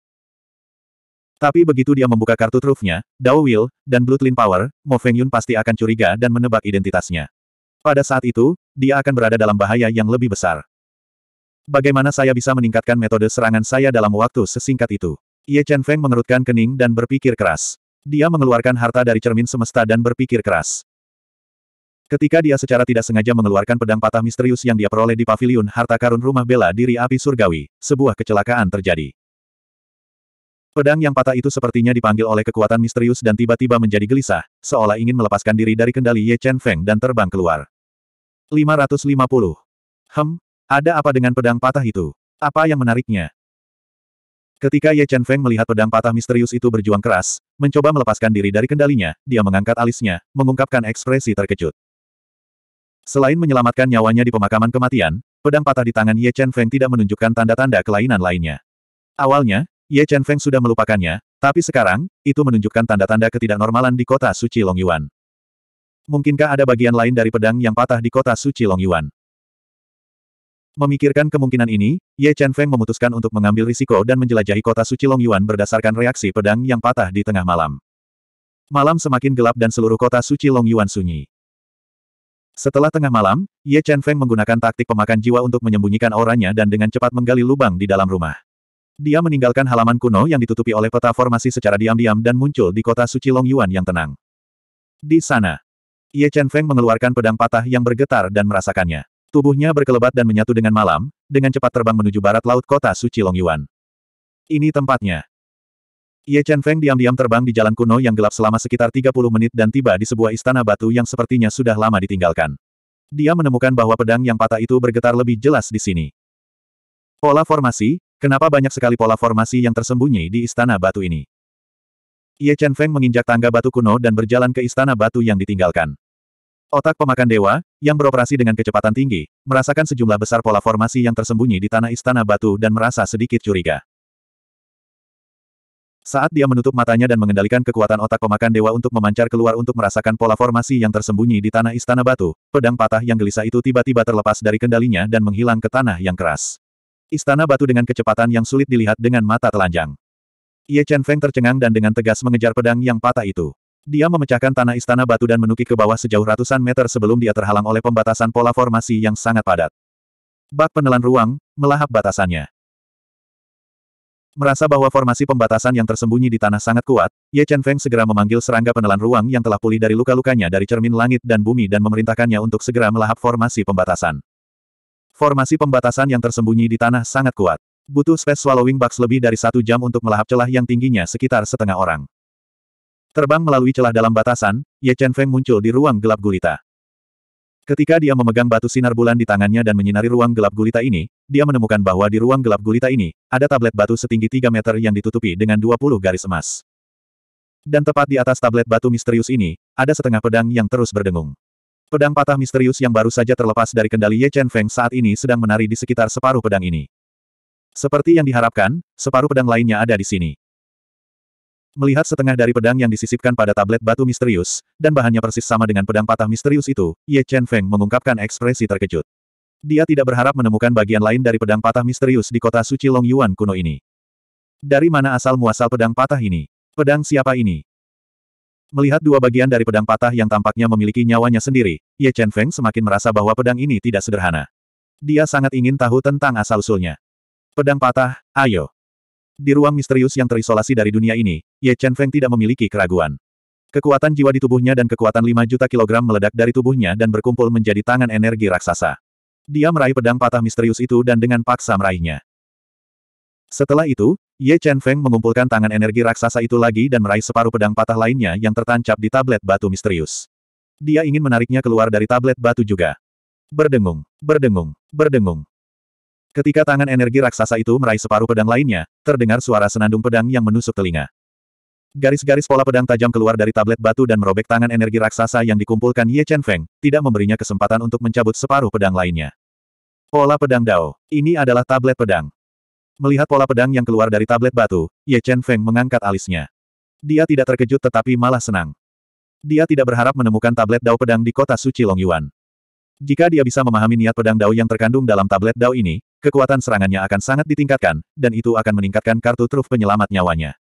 Tapi begitu dia membuka kartu trufnya, Dao Will, dan Bloodlin Power, Mo Feng Yun pasti akan curiga dan menebak identitasnya. Pada saat itu, dia akan berada dalam bahaya yang lebih besar. Bagaimana saya bisa meningkatkan metode serangan saya dalam waktu sesingkat itu? Ye Chen Feng mengerutkan kening dan berpikir keras. Dia mengeluarkan harta dari cermin semesta dan berpikir keras. Ketika dia secara tidak sengaja mengeluarkan pedang patah misterius yang dia peroleh di paviliun harta karun rumah bela diri api surgawi, sebuah kecelakaan terjadi. Pedang yang patah itu sepertinya dipanggil oleh kekuatan misterius dan tiba-tiba menjadi gelisah, seolah ingin melepaskan diri dari kendali Ye Chen Feng dan terbang keluar. 550. Hem, ada apa dengan pedang patah itu? Apa yang menariknya? Ketika Ye Chen Feng melihat pedang patah misterius itu berjuang keras, mencoba melepaskan diri dari kendalinya, dia mengangkat alisnya, mengungkapkan ekspresi terkejut. Selain menyelamatkan nyawanya di pemakaman kematian, pedang patah di tangan Ye Chen Feng tidak menunjukkan tanda-tanda kelainan lainnya. Awalnya, Ye Chen Feng sudah melupakannya, tapi sekarang, itu menunjukkan tanda-tanda ketidaknormalan di kota suci Long Yuan. Mungkinkah ada bagian lain dari pedang yang patah di kota suci Long Yuan? Memikirkan kemungkinan ini, Ye Chen Feng memutuskan untuk mengambil risiko dan menjelajahi kota suci Long Yuan berdasarkan reaksi pedang yang patah di tengah malam. Malam semakin gelap dan seluruh kota suci Long Yuan sunyi. Setelah tengah malam, Ye Chen Feng menggunakan taktik pemakan jiwa untuk menyembunyikan auranya dan dengan cepat menggali lubang di dalam rumah. Dia meninggalkan halaman kuno yang ditutupi oleh peta formasi secara diam-diam dan muncul di kota suci Long Yuan yang tenang. Di sana, Ye Chen Feng mengeluarkan pedang patah yang bergetar dan merasakannya. Tubuhnya berkelebat dan menyatu dengan malam, dengan cepat terbang menuju barat laut kota suci Long Yuan. Ini tempatnya. Ye Chen Feng diam-diam terbang di jalan kuno yang gelap selama sekitar 30 menit dan tiba di sebuah istana batu yang sepertinya sudah lama ditinggalkan. Dia menemukan bahwa pedang yang patah itu bergetar lebih jelas di sini. Pola formasi, kenapa banyak sekali pola formasi yang tersembunyi di istana batu ini? Ye Chen Feng menginjak tangga batu kuno dan berjalan ke istana batu yang ditinggalkan. Otak pemakan dewa, yang beroperasi dengan kecepatan tinggi, merasakan sejumlah besar pola formasi yang tersembunyi di tanah istana batu dan merasa sedikit curiga. Saat dia menutup matanya dan mengendalikan kekuatan otak pemakan dewa untuk memancar keluar untuk merasakan pola formasi yang tersembunyi di tanah istana batu, pedang patah yang gelisah itu tiba-tiba terlepas dari kendalinya dan menghilang ke tanah yang keras. Istana batu dengan kecepatan yang sulit dilihat dengan mata telanjang. Ye Chen Feng tercengang dan dengan tegas mengejar pedang yang patah itu. Dia memecahkan tanah istana batu dan menukik ke bawah sejauh ratusan meter sebelum dia terhalang oleh pembatasan pola formasi yang sangat padat. Bak penelan ruang, melahap batasannya. Merasa bahwa formasi pembatasan yang tersembunyi di tanah sangat kuat, Ye Chen Feng segera memanggil serangga penelan ruang yang telah pulih dari luka-lukanya dari cermin langit dan bumi dan memerintahkannya untuk segera melahap formasi pembatasan. Formasi pembatasan yang tersembunyi di tanah sangat kuat. Butuh space swallowing box lebih dari satu jam untuk melahap celah yang tingginya sekitar setengah orang. Terbang melalui celah dalam batasan, Ye Chen Feng muncul di ruang gelap gulita. Ketika dia memegang batu sinar bulan di tangannya dan menyinari ruang gelap gulita ini, dia menemukan bahwa di ruang gelap gulita ini, ada tablet batu setinggi 3 meter yang ditutupi dengan 20 garis emas. Dan tepat di atas tablet batu misterius ini, ada setengah pedang yang terus berdengung. Pedang patah misterius yang baru saja terlepas dari kendali Ye Chen Feng saat ini sedang menari di sekitar separuh pedang ini. Seperti yang diharapkan, separuh pedang lainnya ada di sini. Melihat setengah dari pedang yang disisipkan pada tablet batu misterius, dan bahannya persis sama dengan pedang patah misterius itu, Ye Chen Feng mengungkapkan ekspresi terkejut. Dia tidak berharap menemukan bagian lain dari pedang patah misterius di kota suci Long Yuan kuno ini. Dari mana asal-muasal pedang patah ini? Pedang siapa ini? Melihat dua bagian dari pedang patah yang tampaknya memiliki nyawanya sendiri, Ye Chen Feng semakin merasa bahwa pedang ini tidak sederhana. Dia sangat ingin tahu tentang asal-usulnya. Pedang patah, ayo. Di ruang misterius yang terisolasi dari dunia ini, Ye Chen Feng tidak memiliki keraguan. Kekuatan jiwa di tubuhnya dan kekuatan 5 juta kilogram meledak dari tubuhnya dan berkumpul menjadi tangan energi raksasa. Dia meraih pedang patah misterius itu dan dengan paksa meraihnya. Setelah itu, Ye Chen Feng mengumpulkan tangan energi raksasa itu lagi dan meraih separuh pedang patah lainnya yang tertancap di tablet batu misterius. Dia ingin menariknya keluar dari tablet batu juga. Berdengung, berdengung, berdengung. Ketika tangan energi raksasa itu meraih separuh pedang lainnya, terdengar suara senandung pedang yang menusuk telinga. Garis-garis pola pedang tajam keluar dari tablet batu dan merobek tangan energi raksasa yang dikumpulkan Ye Chen Feng, tidak memberinya kesempatan untuk mencabut separuh pedang lainnya. Pola pedang Dao. Ini adalah tablet pedang. Melihat pola pedang yang keluar dari tablet batu, Ye Chen Feng mengangkat alisnya. Dia tidak terkejut tetapi malah senang. Dia tidak berharap menemukan tablet Dao pedang di kota suci Long Yuan. Jika dia bisa memahami niat pedang Dao yang terkandung dalam tablet Dao ini, kekuatan serangannya akan sangat ditingkatkan, dan itu akan meningkatkan kartu truf penyelamat nyawanya.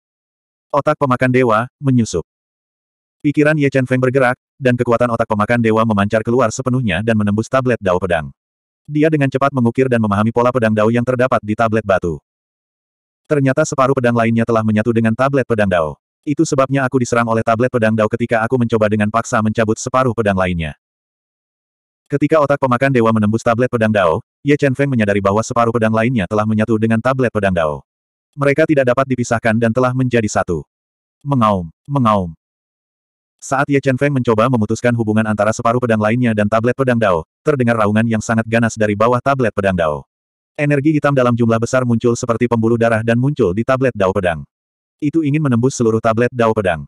Otak pemakan dewa, menyusup. Pikiran Ye Chen Feng bergerak, dan kekuatan otak pemakan dewa memancar keluar sepenuhnya dan menembus tablet dao pedang. Dia dengan cepat mengukir dan memahami pola pedang dao yang terdapat di tablet batu. Ternyata separuh pedang lainnya telah menyatu dengan tablet pedang dao. Itu sebabnya aku diserang oleh tablet pedang dao ketika aku mencoba dengan paksa mencabut separuh pedang lainnya. Ketika otak pemakan dewa menembus tablet pedang Dao, Ye Chen Feng menyadari bahwa separuh pedang lainnya telah menyatu dengan tablet pedang Dao. Mereka tidak dapat dipisahkan dan telah menjadi satu. Mengaum, mengaum. Saat Ye Chen Feng mencoba memutuskan hubungan antara separuh pedang lainnya dan tablet pedang Dao, terdengar raungan yang sangat ganas dari bawah tablet pedang Dao. Energi hitam dalam jumlah besar muncul seperti pembuluh darah dan muncul di tablet Dao pedang. Itu ingin menembus seluruh tablet Dao pedang.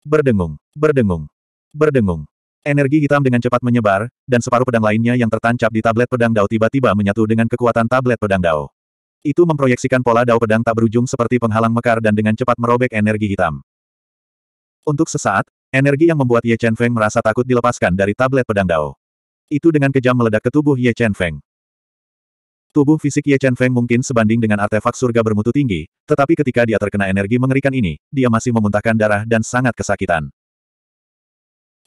Berdengung, berdengung, berdengung. Energi hitam dengan cepat menyebar, dan separuh pedang lainnya yang tertancap di tablet pedang Dao tiba-tiba menyatu dengan kekuatan tablet pedang Dao. Itu memproyeksikan pola Dao pedang tak berujung seperti penghalang mekar dan dengan cepat merobek energi hitam. Untuk sesaat, energi yang membuat Ye Chen Feng merasa takut dilepaskan dari tablet pedang Dao. Itu dengan kejam meledak ke tubuh Ye Chen Feng. Tubuh fisik Ye Chen Feng mungkin sebanding dengan artefak surga bermutu tinggi, tetapi ketika dia terkena energi mengerikan ini, dia masih memuntahkan darah dan sangat kesakitan.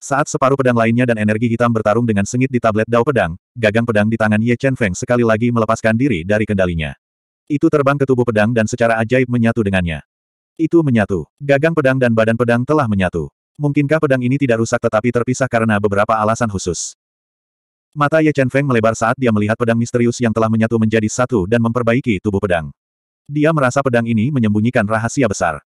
Saat separuh pedang lainnya dan energi hitam bertarung dengan sengit di tablet dao pedang, gagang pedang di tangan Ye Chen Feng sekali lagi melepaskan diri dari kendalinya. Itu terbang ke tubuh pedang dan secara ajaib menyatu dengannya. Itu menyatu. Gagang pedang dan badan pedang telah menyatu. Mungkinkah pedang ini tidak rusak tetapi terpisah karena beberapa alasan khusus? Mata Ye Chen Feng melebar saat dia melihat pedang misterius yang telah menyatu menjadi satu dan memperbaiki tubuh pedang. Dia merasa pedang ini menyembunyikan rahasia besar.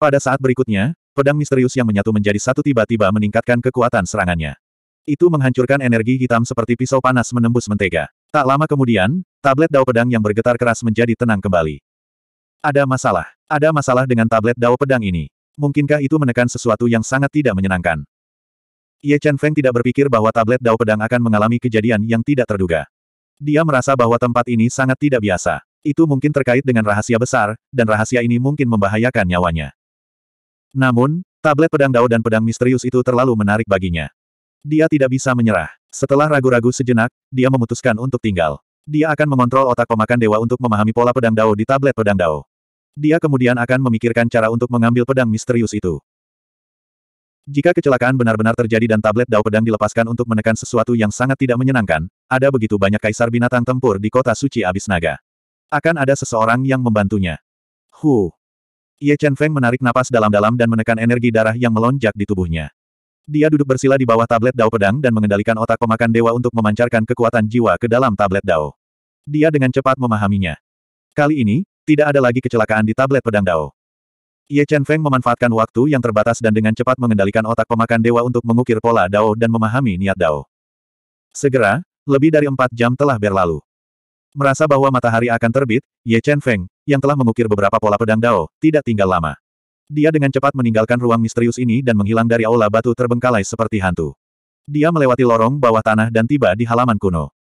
Pada saat berikutnya, Pedang misterius yang menyatu menjadi satu tiba-tiba meningkatkan kekuatan serangannya. Itu menghancurkan energi hitam seperti pisau panas menembus mentega. Tak lama kemudian, tablet dao pedang yang bergetar keras menjadi tenang kembali. Ada masalah. Ada masalah dengan tablet dao pedang ini. Mungkinkah itu menekan sesuatu yang sangat tidak menyenangkan? Ye Chen Feng tidak berpikir bahwa tablet dao pedang akan mengalami kejadian yang tidak terduga. Dia merasa bahwa tempat ini sangat tidak biasa. Itu mungkin terkait dengan rahasia besar, dan rahasia ini mungkin membahayakan nyawanya. Namun, tablet pedang Dao dan pedang misterius itu terlalu menarik baginya. Dia tidak bisa menyerah. Setelah ragu-ragu sejenak, dia memutuskan untuk tinggal. Dia akan mengontrol otak pemakan dewa untuk memahami pola pedang Dao di tablet pedang Dao. Dia kemudian akan memikirkan cara untuk mengambil pedang misterius itu. Jika kecelakaan benar-benar terjadi dan tablet Dao pedang dilepaskan untuk menekan sesuatu yang sangat tidak menyenangkan, ada begitu banyak kaisar binatang tempur di kota suci abis naga. Akan ada seseorang yang membantunya. Hu. Ye Chen Feng menarik napas dalam-dalam dan menekan energi darah yang melonjak di tubuhnya. Dia duduk bersila di bawah tablet Dao pedang dan mengendalikan otak pemakan dewa untuk memancarkan kekuatan jiwa ke dalam tablet Dao. Dia dengan cepat memahaminya. Kali ini, tidak ada lagi kecelakaan di tablet pedang Dao. Ye Chen Feng memanfaatkan waktu yang terbatas dan dengan cepat mengendalikan otak pemakan dewa untuk mengukir pola Dao dan memahami niat Dao. Segera, lebih dari empat jam telah berlalu. Merasa bahwa matahari akan terbit, Ye Chen Feng, yang telah mengukir beberapa pola pedang Dao, tidak tinggal lama. Dia dengan cepat meninggalkan ruang misterius ini dan menghilang dari aula batu terbengkalai seperti hantu. Dia melewati lorong bawah tanah dan tiba di halaman kuno.